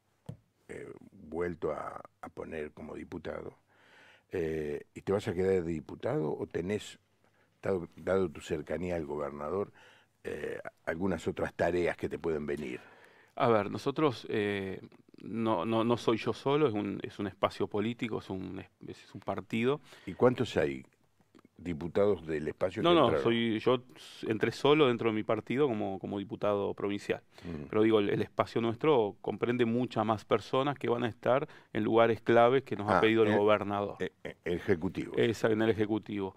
eh, vuelto a, poner como diputado. Eh, ¿Y te vas a quedar de diputado o tenés, dado, tu cercanía al gobernador, algunas otras tareas que te pueden venir? A ver, nosotros no, no, no soy yo solo, es un, es un espacio político, es un, es un partido. ¿Y cuántos hay diputados del espacio? No, no, soy, yo entré solo dentro de mi partido como, como diputado provincial. Mm. Pero digo, el, espacio nuestro comprende muchas más personas que van a estar en lugares claves que nos ha ah, pedido el, eh, gobernador. Eh, eh, ejecutivo. Esa, en el Ejecutivo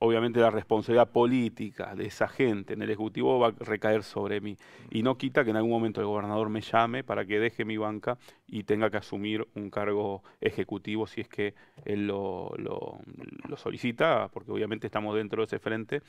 obviamente la responsabilidad política de esa gente en el Ejecutivo va a recaer sobre mí. Y no quita que en algún momento el gobernador me llame para que deje mi banca y tenga que asumir un cargo ejecutivo si es que él lo, lo, lo solicita, porque obviamente estamos dentro de ese frente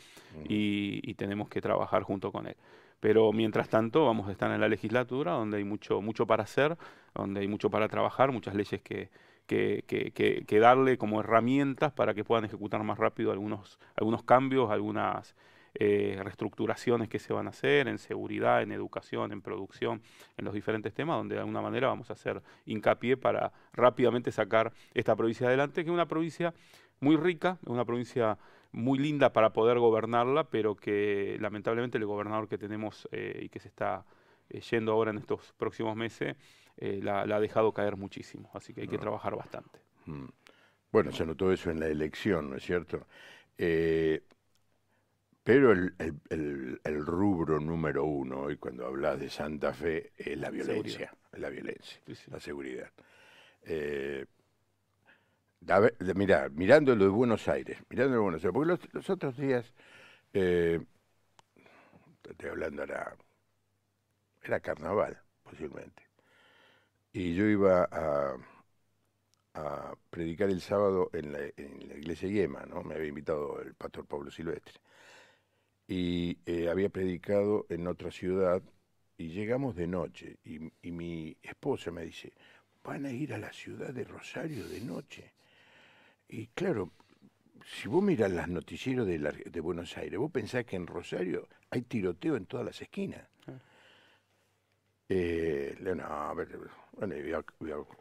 y, y, tenemos que trabajar junto con él. Pero mientras tanto vamos a estar en la legislatura donde hay mucho, mucho para hacer, donde hay mucho para trabajar, muchas leyes que, que, darle como herramientas para que puedan ejecutar más rápido algunos, algunos cambios, algunas eh, reestructuraciones que se van a hacer en seguridad, en educación, en producción, en los diferentes temas, donde de alguna manera vamos a hacer hincapié para rápidamente sacar esta provincia adelante, que es una provincia muy rica, una provincia muy linda para poder gobernarla, pero que lamentablemente el gobernador que tenemos eh, y que se está eh, yendo ahora en estos próximos meses, eh, la, ha dejado caer muchísimo, así que hay que ah. trabajar bastante. Mm. Bueno, se notó eso en la elección, ¿no es cierto? Eh, pero el, rubro número uno hoy cuando hablas de Santa Fe es la violencia, la violencia, la seguridad. Eh, mira, mirando lo de Buenos Aires, mirando de Buenos Aires, porque los, otros días, eh, estoy hablando era era carnaval, posiblemente y yo iba a, predicar el sábado en la, iglesia Yema, ¿no? Me había invitado el pastor Pablo Silvestre. Y eh, había predicado en otra ciudad y llegamos de noche y, mi esposa me dice, van a ir a la ciudad de Rosario de noche. Y claro, si vos miras las noticieros de, de Buenos Aires, vos pensás que en Rosario hay tiroteo en todas las esquinas. Eh,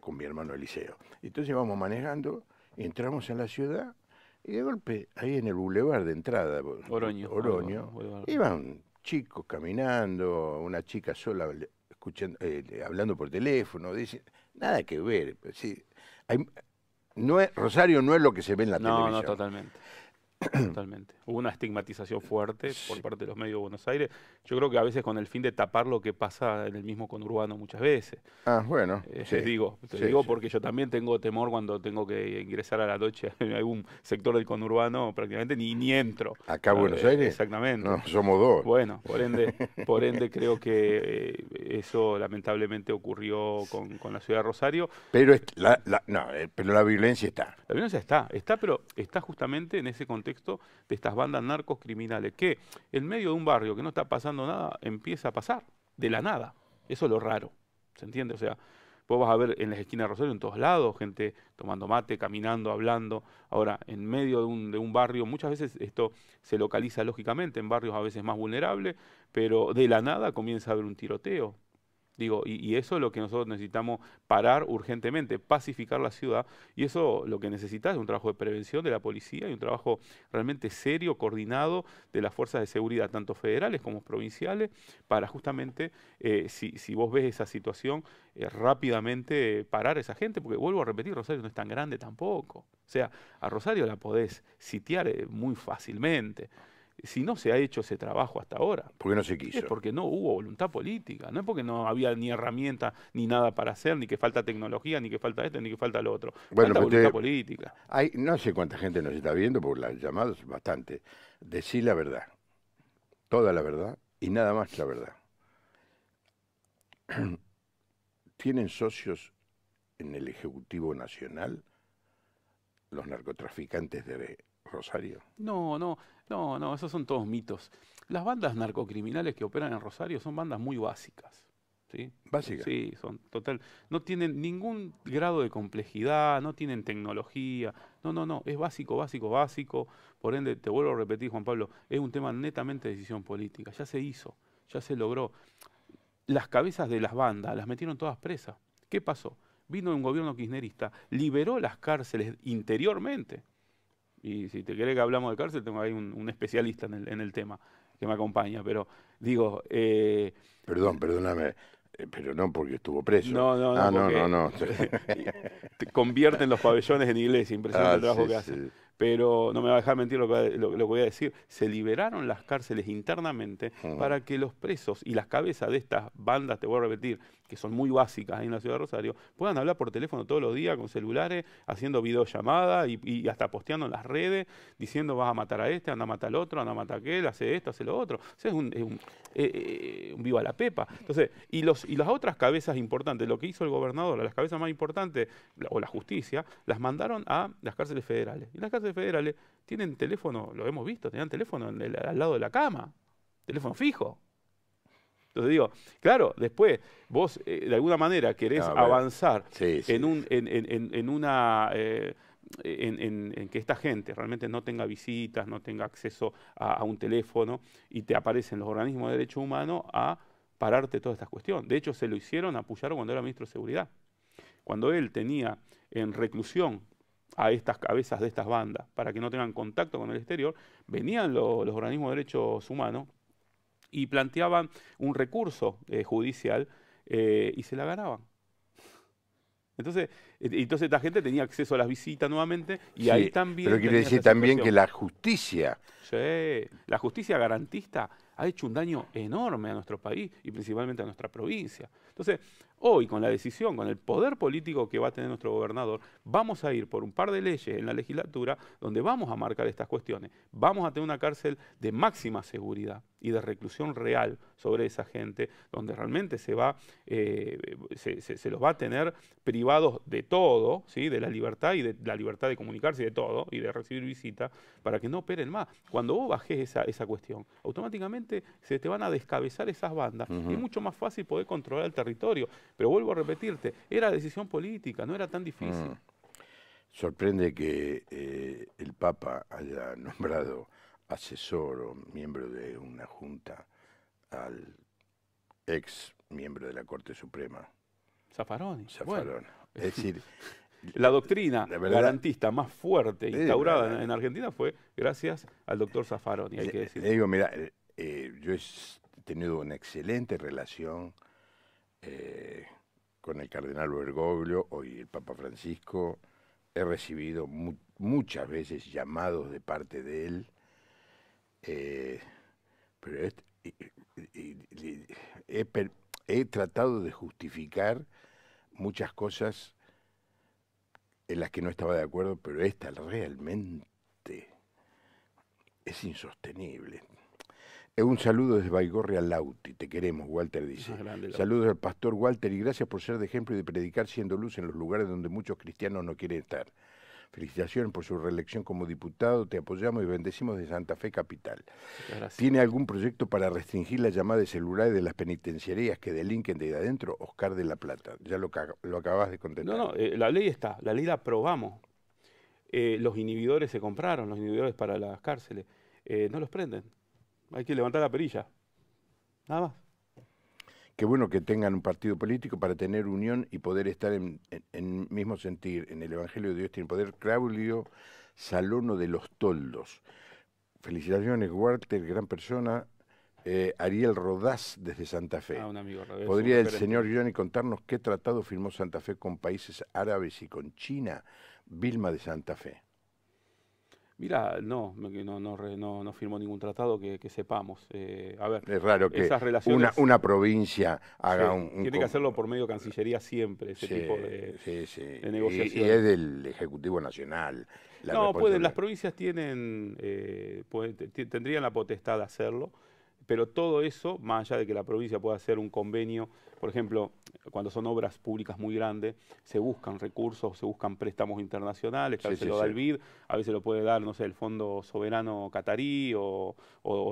con mi hermano Eliseo. Entonces íbamos manejando, entramos en la ciudad y de golpe, ahí en el bulevar de entrada, Oroño, Oroño iban chicos caminando, una chica sola escuchando, eh, hablando por teléfono, dice, nada que ver. Pues sí, no es, Rosario no es lo que se ve en la no, No, totalmente. Totalmente. Hubo una estigmatización fuerte por parte de los medios de Buenos Aires. Yo creo que a veces con el fin de tapar lo que pasa en el mismo conurbano muchas veces. Ah, bueno. les eh, digo, les digo porque yo también tengo temor cuando tengo que ingresar a la noche en algún sector del conurbano, prácticamente ni, entro. ¿Acá ah, Buenos eh, Aires? Exactamente. somos dos. Bueno, por ende, [LAUGHS] por ende creo que eh, eso lamentablemente ocurrió con, la ciudad de Rosario. Pero, la, pero la violencia está. La violencia está, está, pero está justamente en ese contexto de estas bandas narcos criminales, que en medio de un barrio que no está pasando nada, empieza a pasar, de la nada. Eso es lo raro, ¿se entiende? O sea, vos vas a ver en las esquinas de Rosario, en todos lados, gente tomando mate, caminando, hablando. Ahora, en medio un, de un barrio, muchas veces esto se localiza lógicamente en barrios a veces más vulnerables, pero de la nada comienza a haber un tiroteo, Digo, y, eso es lo que nosotros necesitamos parar urgentemente, pacificar la ciudad. Y eso lo que necesita es un trabajo de prevención de la policía y un trabajo realmente serio, coordinado de las fuerzas de seguridad, tanto federales como provinciales, para justamente, eh, si, vos ves esa situación, eh, rápidamente parar a esa gente. Porque vuelvo a repetir, Rosario no es tan grande tampoco. O sea, a Rosario la podés sitiar eh, muy fácilmente si no se ha hecho ese trabajo hasta ahora. Porque no se quiso. Es porque no hubo voluntad política, no es porque no había ni herramienta ni nada para hacer, ni que falta tecnología, ni que falta esto, ni que falta lo otro. falta voluntad política. no sé cuánta gente nos está viendo, por las llamadas bastante. Decir la verdad, toda la verdad y nada más la verdad. [CLEARS THROAT] ¿Tienen socios en el Ejecutivo Nacional los narcotraficantes de Rosario. No, no, no, no, esos son todos mitos. Las bandas narcocriminales que operan en Rosario son bandas muy básicas. ¿sí? Básicas. Sí, son total. No tienen ningún grado de complejidad, no tienen tecnología. No, no, no, es básico, básico, básico. Por ende, te vuelvo a repetir, Juan Pablo, es un tema netamente de decisión política. Ya se hizo, ya se logró. Las cabezas de las bandas las metieron todas presas. ¿Qué pasó? Vino un gobierno kirchnerista, liberó las cárceles interiormente y si te querés que hablamos de cárcel, tengo ahí un, especialista en el, tema que me acompaña, pero digo... Eh, Perdón, perdóname, eh, pero no porque estuvo preso. No, no, no. Ah, no, [LAUGHS] convierten los pabellones en iglesia, impresionante ah, el trabajo que hacen. Pero no me va a dejar mentir lo que, lo, voy a decir. Se liberaron las cárceles internamente ah. para que los presos y las cabezas de estas bandas, te voy a repetir, que son muy básicas en la ciudad de Rosario, puedan hablar por teléfono todos los días con celulares, haciendo videollamadas y, hasta posteando en las redes, diciendo vas a matar a este, anda a matar al otro, anda a matar a aquel, hace esto, hace lo otro. es un, es eh, eh, un, viva la pepa. Entonces, y, los, y las otras cabezas importantes, lo que hizo el gobernador, las cabezas más importantes, o la justicia, las mandaron a las cárceles federales. Y las cárceles federales tienen teléfono, lo hemos visto, tenían teléfono al lado de la cama, teléfono fijo. Entonces digo, claro, después vos eh, de alguna manera querés avanzar En, una... Eh, en, que esta gente realmente no tenga visitas, no tenga acceso a, un teléfono y te aparecen los organismos de derechos humanos a pararte toda esta cuestión. De hecho, se lo hicieron a cuando era ministro de Seguridad. Cuando él tenía en reclusión a estas cabezas de estas bandas para que no tengan contacto con el exterior, venían los organismos de derechos humanos y planteaban un recurso eh, judicial eh, y se la ganaban. Entonces, eh, entonces esta gente tenía acceso a las visitas nuevamente y ahí también... Pero quiere decir también que la justicia... Sí, la justicia garantista ha hecho un daño enorme a nuestro país y principalmente a nuestra provincia. Entonces, hoy con la decisión, con el poder político que va a tener nuestro gobernador, vamos a ir por un par de leyes en la legislatura donde vamos a marcar estas cuestiones. Vamos a tener una cárcel de máxima seguridad y de reclusión real sobre esa gente, donde realmente se, va, eh, se, los va a tener privados de todo, ¿sí? de la libertad y de la libertad de comunicarse y de todo, y de recibir visita, para que no operen más. Cuando vos bajes esa, cuestión, automáticamente se te van a descabezar esas bandas es mucho más fácil poder controlar el territorio. Pero vuelvo a repetirte, era decisión política, no era tan difícil. Mm. Sorprende que eh, el Papa haya [LAUGHS] nombrado asesor o miembro de una junta al ex miembro de la Corte Suprema. Zaffaroni. Es decir... [LAUGHS] La doctrina garantista más fuerte instaurada en, Argentina fue gracias al doctor Zaffaroni, digo, mira, eh, yo he tenido una excelente relación eh, con el cardenal Bergoglio, hoy el Papa Francisco. He recibido muchas veces llamados de parte de él eh, he, tratado de justificar muchas cosas en las que no estaba de acuerdo, pero esta realmente es insostenible. Es eh, Un saludo desde Baigorria Lauti, te queremos, Walter dice. Ah, Saludos al pastor Walter y gracias por ser de ejemplo y de predicar siendo luz en los lugares donde muchos cristianos no quieren estar. Felicitaciones por su reelección como diputado. Te apoyamos y bendecimos de Santa Fe Capital. ¿Tiene algún proyecto para restringir la llamada de celulares de las penitenciarías que delinquen de adentro? Oscar de la Plata. Ya lo, acabas de contestar. No, no, eh, la ley está. La ley la aprobamos. Eh, los inhibidores se compraron, los inhibidores para las cárceles. Eh, no los prenden. Hay que levantar la perilla. Nada más qué bueno que tengan un partido político para tener unión y poder estar en, el mismo sentir. En el Evangelio de Dios tiene poder. Claudio Salono de los Toldos. Felicitaciones, Walter, gran persona. Eh, Ariel Rodaz desde Santa Fe. Ah, un amigo, ¿Podría el señor Johnny contarnos qué tratado firmó Santa Fe con países árabes y con China? Vilma de Santa Fe. Mira, no, no, no, firmó ningún tratado que, sepamos. Eh, a ver, es raro que una, provincia haga un, Tiene que hacerlo por medio de Cancillería siempre, ese tipo de, sí, Y, es del Ejecutivo Nacional. no, pueden, las provincias tienen, eh, tendrían la potestad de hacerlo pero todo eso, más allá de que la provincia pueda hacer un convenio, por ejemplo, cuando son obras públicas muy grandes, se buscan recursos, se buscan préstamos internacionales, a veces lo da el BID, a veces lo puede dar, no sé, el Fondo Soberano Catarí o,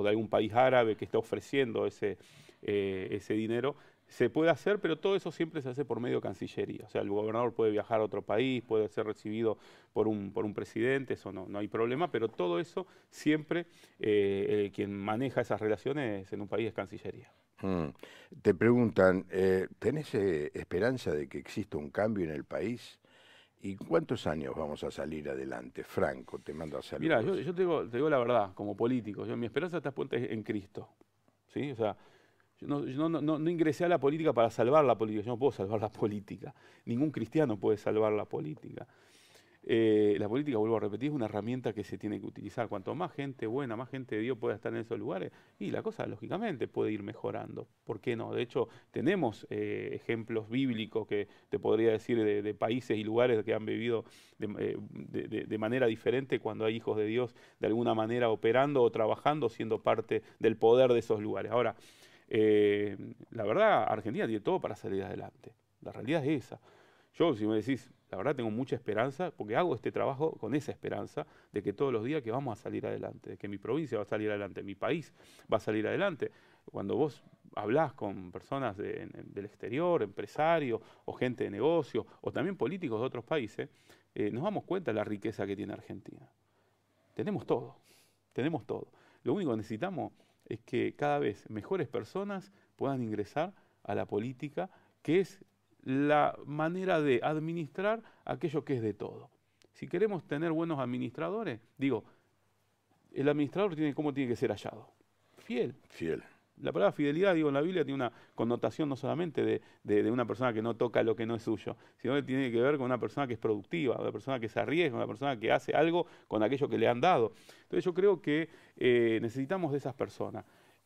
de algún país árabe que está ofreciendo ese eh, dinero se puede hacer, pero todo eso siempre se hace por medio de Cancillería. O sea, el gobernador puede viajar a otro país, puede ser recibido por un, por un presidente, eso no, no hay problema, pero todo eso siempre eh, quien maneja esas relaciones en un país es Cancillería. Mm. Te preguntan, eh, ¿tenés eh, esperanza de que exista un cambio en el país? ¿Y cuántos años vamos a salir adelante? Franco, te mando a Mira, yo, te, digo, la verdad, como político, yo, mi esperanza está puesta en Cristo. ¿sí? O sea, no, no, ingresé a la política para salvar la política, yo no puedo salvar la política, ningún cristiano puede salvar la política. Eh, la política, vuelvo a repetir, es una herramienta que se tiene que utilizar. Cuanto más gente buena, más gente de Dios pueda estar en esos lugares, y la cosa lógicamente puede ir mejorando. ¿Por qué no? De hecho, tenemos eh, ejemplos bíblicos que te podría decir de, países y lugares que han vivido eh, de, de, manera diferente cuando hay hijos de Dios de alguna manera operando o trabajando, siendo parte del poder de esos lugares. Ahora, eh, la verdad, Argentina tiene todo para salir adelante. La realidad es esa. Yo, si me decís, la verdad tengo mucha esperanza, porque hago este trabajo con esa esperanza de que todos los días que vamos a salir adelante, de que mi provincia va a salir adelante, mi país va a salir adelante. Cuando vos hablás con personas del exterior, empresarios o gente de negocios, o también políticos de otros países, eh, nos damos cuenta de la riqueza que tiene Argentina. Tenemos todo, tenemos todo. Lo único que necesitamos es que cada vez mejores personas puedan ingresar a la política, que es la manera de administrar aquello que es de todo. Si queremos tener buenos administradores, digo, el administrador tiene cómo tiene que ser hallado. Fiel. Fiel la palabra fidelidad, digo, en la Biblia tiene una connotación no solamente de, una persona que no toca lo que no es suyo, sino que tiene que ver con una persona que es productiva, una persona que se arriesga, una persona que hace algo con aquello que le han dado. Entonces yo creo que eh, necesitamos de esas personas.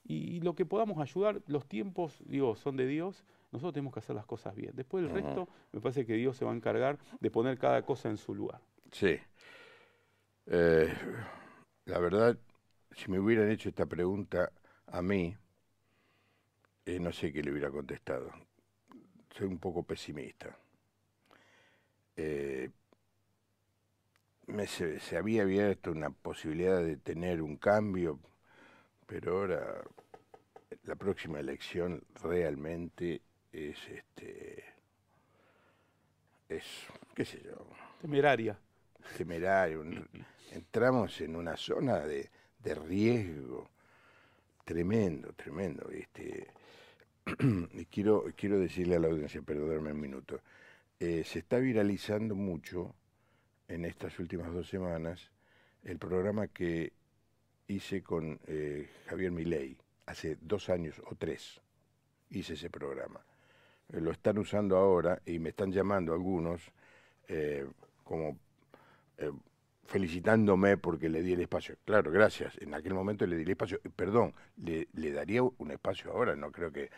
Y, lo que podamos ayudar, los tiempos, digo, son de Dios. Nosotros tenemos que hacer las cosas bien. Después del resto, me parece que Dios se va a encargar de poner cada cosa en su lugar. Sí. Eh, la verdad, si me hubieran hecho esta pregunta a mí, eh, no sé qué le hubiera contestado. Soy un poco pesimista. Eh, se, había abierto una posibilidad de tener un cambio, pero ahora la próxima elección realmente es este es qué sé yo temeraria temeraria entramos en una zona de, riesgo tremendo tremendo este quiero, quiero decirle a la audiencia, perdóname un minuto, eh, se está viralizando mucho en estas últimas dos semanas el programa que hice con eh, Javier Milei hace dos años o tres. Hice ese programa. Eh, lo están usando ahora y me están llamando algunos como felicitándome porque le di el espacio. Claro, gracias. En aquel momento le di el espacio. Perdón, le daría un espacio ahora. No creo que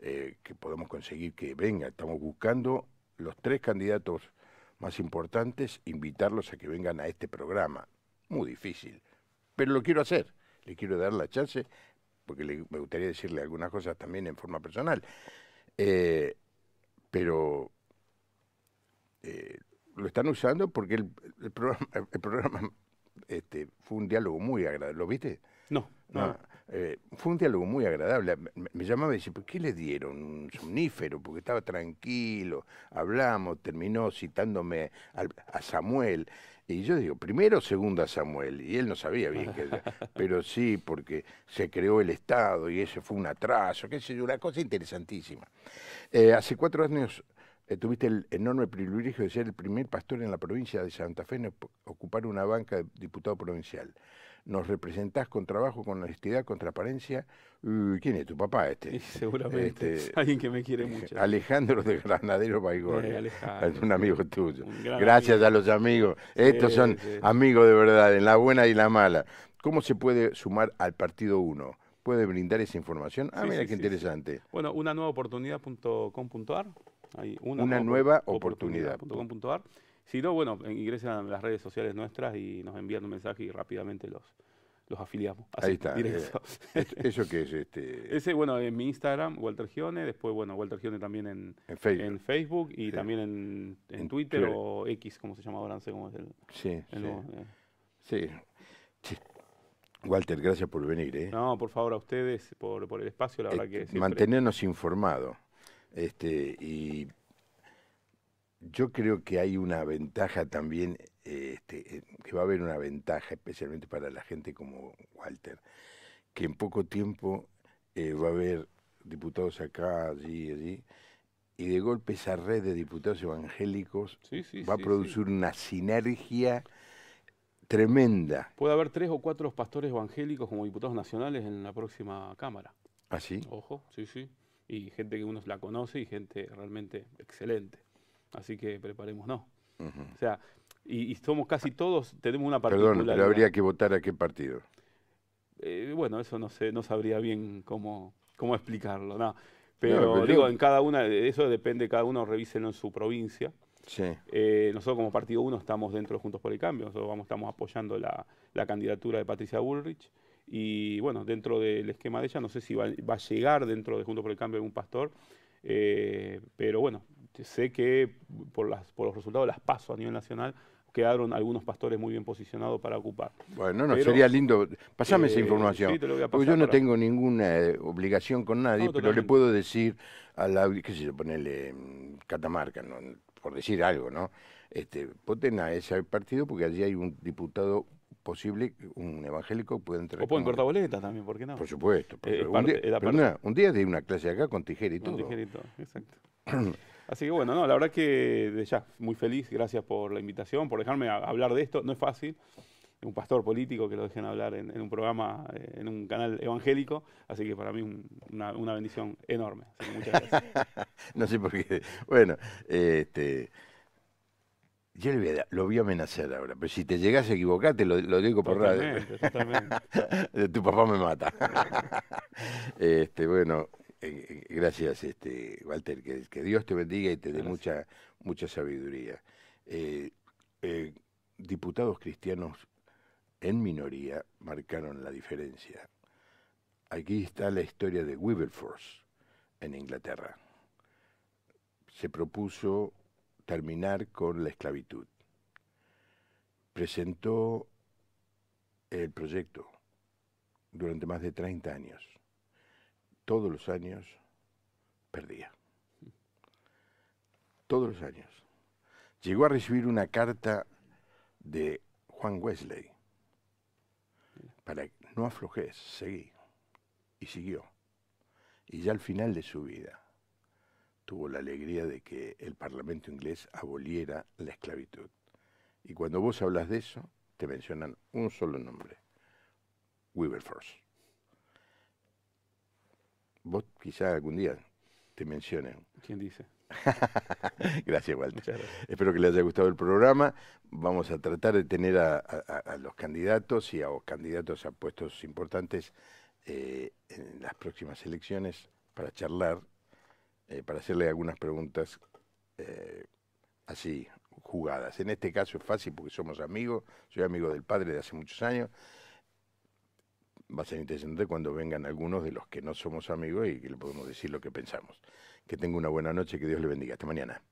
eh, que podemos conseguir que venga. Estamos buscando los tres candidatos más importantes, invitarlos a que vengan a este programa. Muy difícil, pero lo quiero hacer. Le quiero dar la chance, porque me gustaría decirle algunas cosas también en forma personal. Eh, pero eh, lo están usando porque el, programa, este, fue un diálogo muy agradable. ¿Lo viste? no. no ah. Eh, fue un diálogo muy agradable. Me, llamaba y decía, ¿por qué le dieron un somnífero? Porque estaba tranquilo, hablamos, terminó citándome a Samuel. Y yo digo, primero, o segundo a Samuel. Y él no sabía bien qué [LAUGHS] Pero sí, porque se creó el Estado y ese fue un atraso, qué sé una cosa interesantísima. Eh, hace cuatro años eh, tuviste el enorme privilegio de ser el primer pastor en la provincia de Santa Fe en ocupar una banca de diputado provincial nos representás con trabajo, con honestidad, con transparencia. ¿Quién es tu papá este? seguramente este, [LAUGHS] alguien que me quiere eh, mucho. Alejandro de Granadero Baigón, eh, Es un amigo tuyo. Gracias a los amigos. Estos son amigos de verdad, en la buena y la mala. ¿Cómo se puede sumar al Partido Uno? ¿Puede brindar esa información? Ah, mira qué interesante. Bueno, una nueva oportunidad.com.ar. Una, una, nueva, oportunidad. Si no, bueno, ingresan a las redes sociales nuestras y nos envían un mensaje y rápidamente los, los afiliamos. Ahí está. Eh, ¿Eso que es? Este, [LAUGHS] Ese, bueno, en mi Instagram, Walter Gione, después, bueno, Walter Gione también en, en, Facebook. y también en, Twitter o X, como se llama ahora, no sé cómo es el... Sí, sí. Eh. sí. Walter, gracias por venir. Eh. No, por favor, a ustedes, por, el espacio, la verdad que... Siempre... Mantenernos informados. Este, y yo creo que hay una ventaja también, eh, este, que va a haber una ventaja, especialmente para la gente como Walter, que en poco tiempo eh, va a haber diputados acá, allí, allí, y de golpe esa red de diputados evangélicos va a producir una sinergia tremenda. Puede haber tres o cuatro pastores evangélicos como diputados nacionales en la próxima Cámara. ¿Ah, sí? Ojo, sí, sí. Y gente que uno la conoce y gente realmente excelente así que preparémonos. ¿no? O sea, y, somos casi todos, tenemos una particularidad. Perdón, pero habría que votar a qué partido. Eh, bueno, eso no sé, no sabría bien cómo, cómo explicarlo, Pero, digo, en cada una, eso depende, cada uno revíselo en su provincia. Sí. Eh, nosotros como Partido 1 estamos dentro de Juntos por el Cambio, nosotros vamos, estamos apoyando la, candidatura de Patricia Bullrich y bueno, dentro del esquema de ella, no sé si va, a llegar dentro de Juntos por el Cambio algún pastor, eh, pero bueno, este, sé que por, los resultados de las pasos a nivel nacional quedaron algunos pastores muy bien posicionados para ocupar. Bueno, no, sería lindo. Pasame esa eh, información. porque yo no tengo ninguna eh, obligación con nadie, pero le puedo decir a la, qué sé yo, ponerle mm, Catamarca, por decir algo, ¿no? Este, a ese partido porque allí hay un diputado posible, un evangélico puede entrar. O pueden cortar boletas también, ¿por qué no? Por supuesto. Eh, un, día, una, de una clase acá con tijerito. Con tijerito, exacto. [CLEARS THROAT] Así que bueno, no, la verdad que ya, muy feliz, gracias por la invitación, por dejarme hablar de esto, no es fácil un pastor político que lo dejen hablar en, un programa, eh, en un canal evangélico. Así que para mí una, bendición enorme. muchas gracias. [LAUGHS] no sé por qué. Bueno, este, yo lo voy, a, amenazar ahora, pero si te llegas a equivocar, te lo, digo por radio. exactamente. [LAUGHS] tu papá me mata. [LAUGHS] este, bueno, gracias, este, Walter, que, Dios te bendiga y te dé mucha, mucha sabiduría. Eh, eh, diputados cristianos en minoría marcaron la diferencia. Aquí está la historia de Wilberforce en Inglaterra. Se propuso terminar con la esclavitud. Presentó el proyecto durante más de 30 años todos los años perdía. Todos los años. Llegó a recibir una carta de Juan Wesley para que no aflojes, seguí. Y siguió. Y ya al final de su vida tuvo la alegría de que el Parlamento inglés aboliera la esclavitud. Y cuando vos hablas de eso, te mencionan un solo nombre, Wilberforce. Vos quizás algún día te mencionen. ¿Quién dice? [LAUGHS] gracias, Walter. Espero que les haya gustado el programa. Vamos a tratar de tener a, los candidatos y a los candidatos a puestos importantes eh, en las próximas elecciones para charlar, eh, para hacerle algunas preguntas eh, así jugadas. En este caso es fácil porque somos amigos, soy amigo del padre de hace muchos años va a ser interesante cuando vengan algunos de los que no somos amigos y que le podemos decir lo que pensamos. Que tenga una buena noche, que Dios le bendiga. Hasta mañana.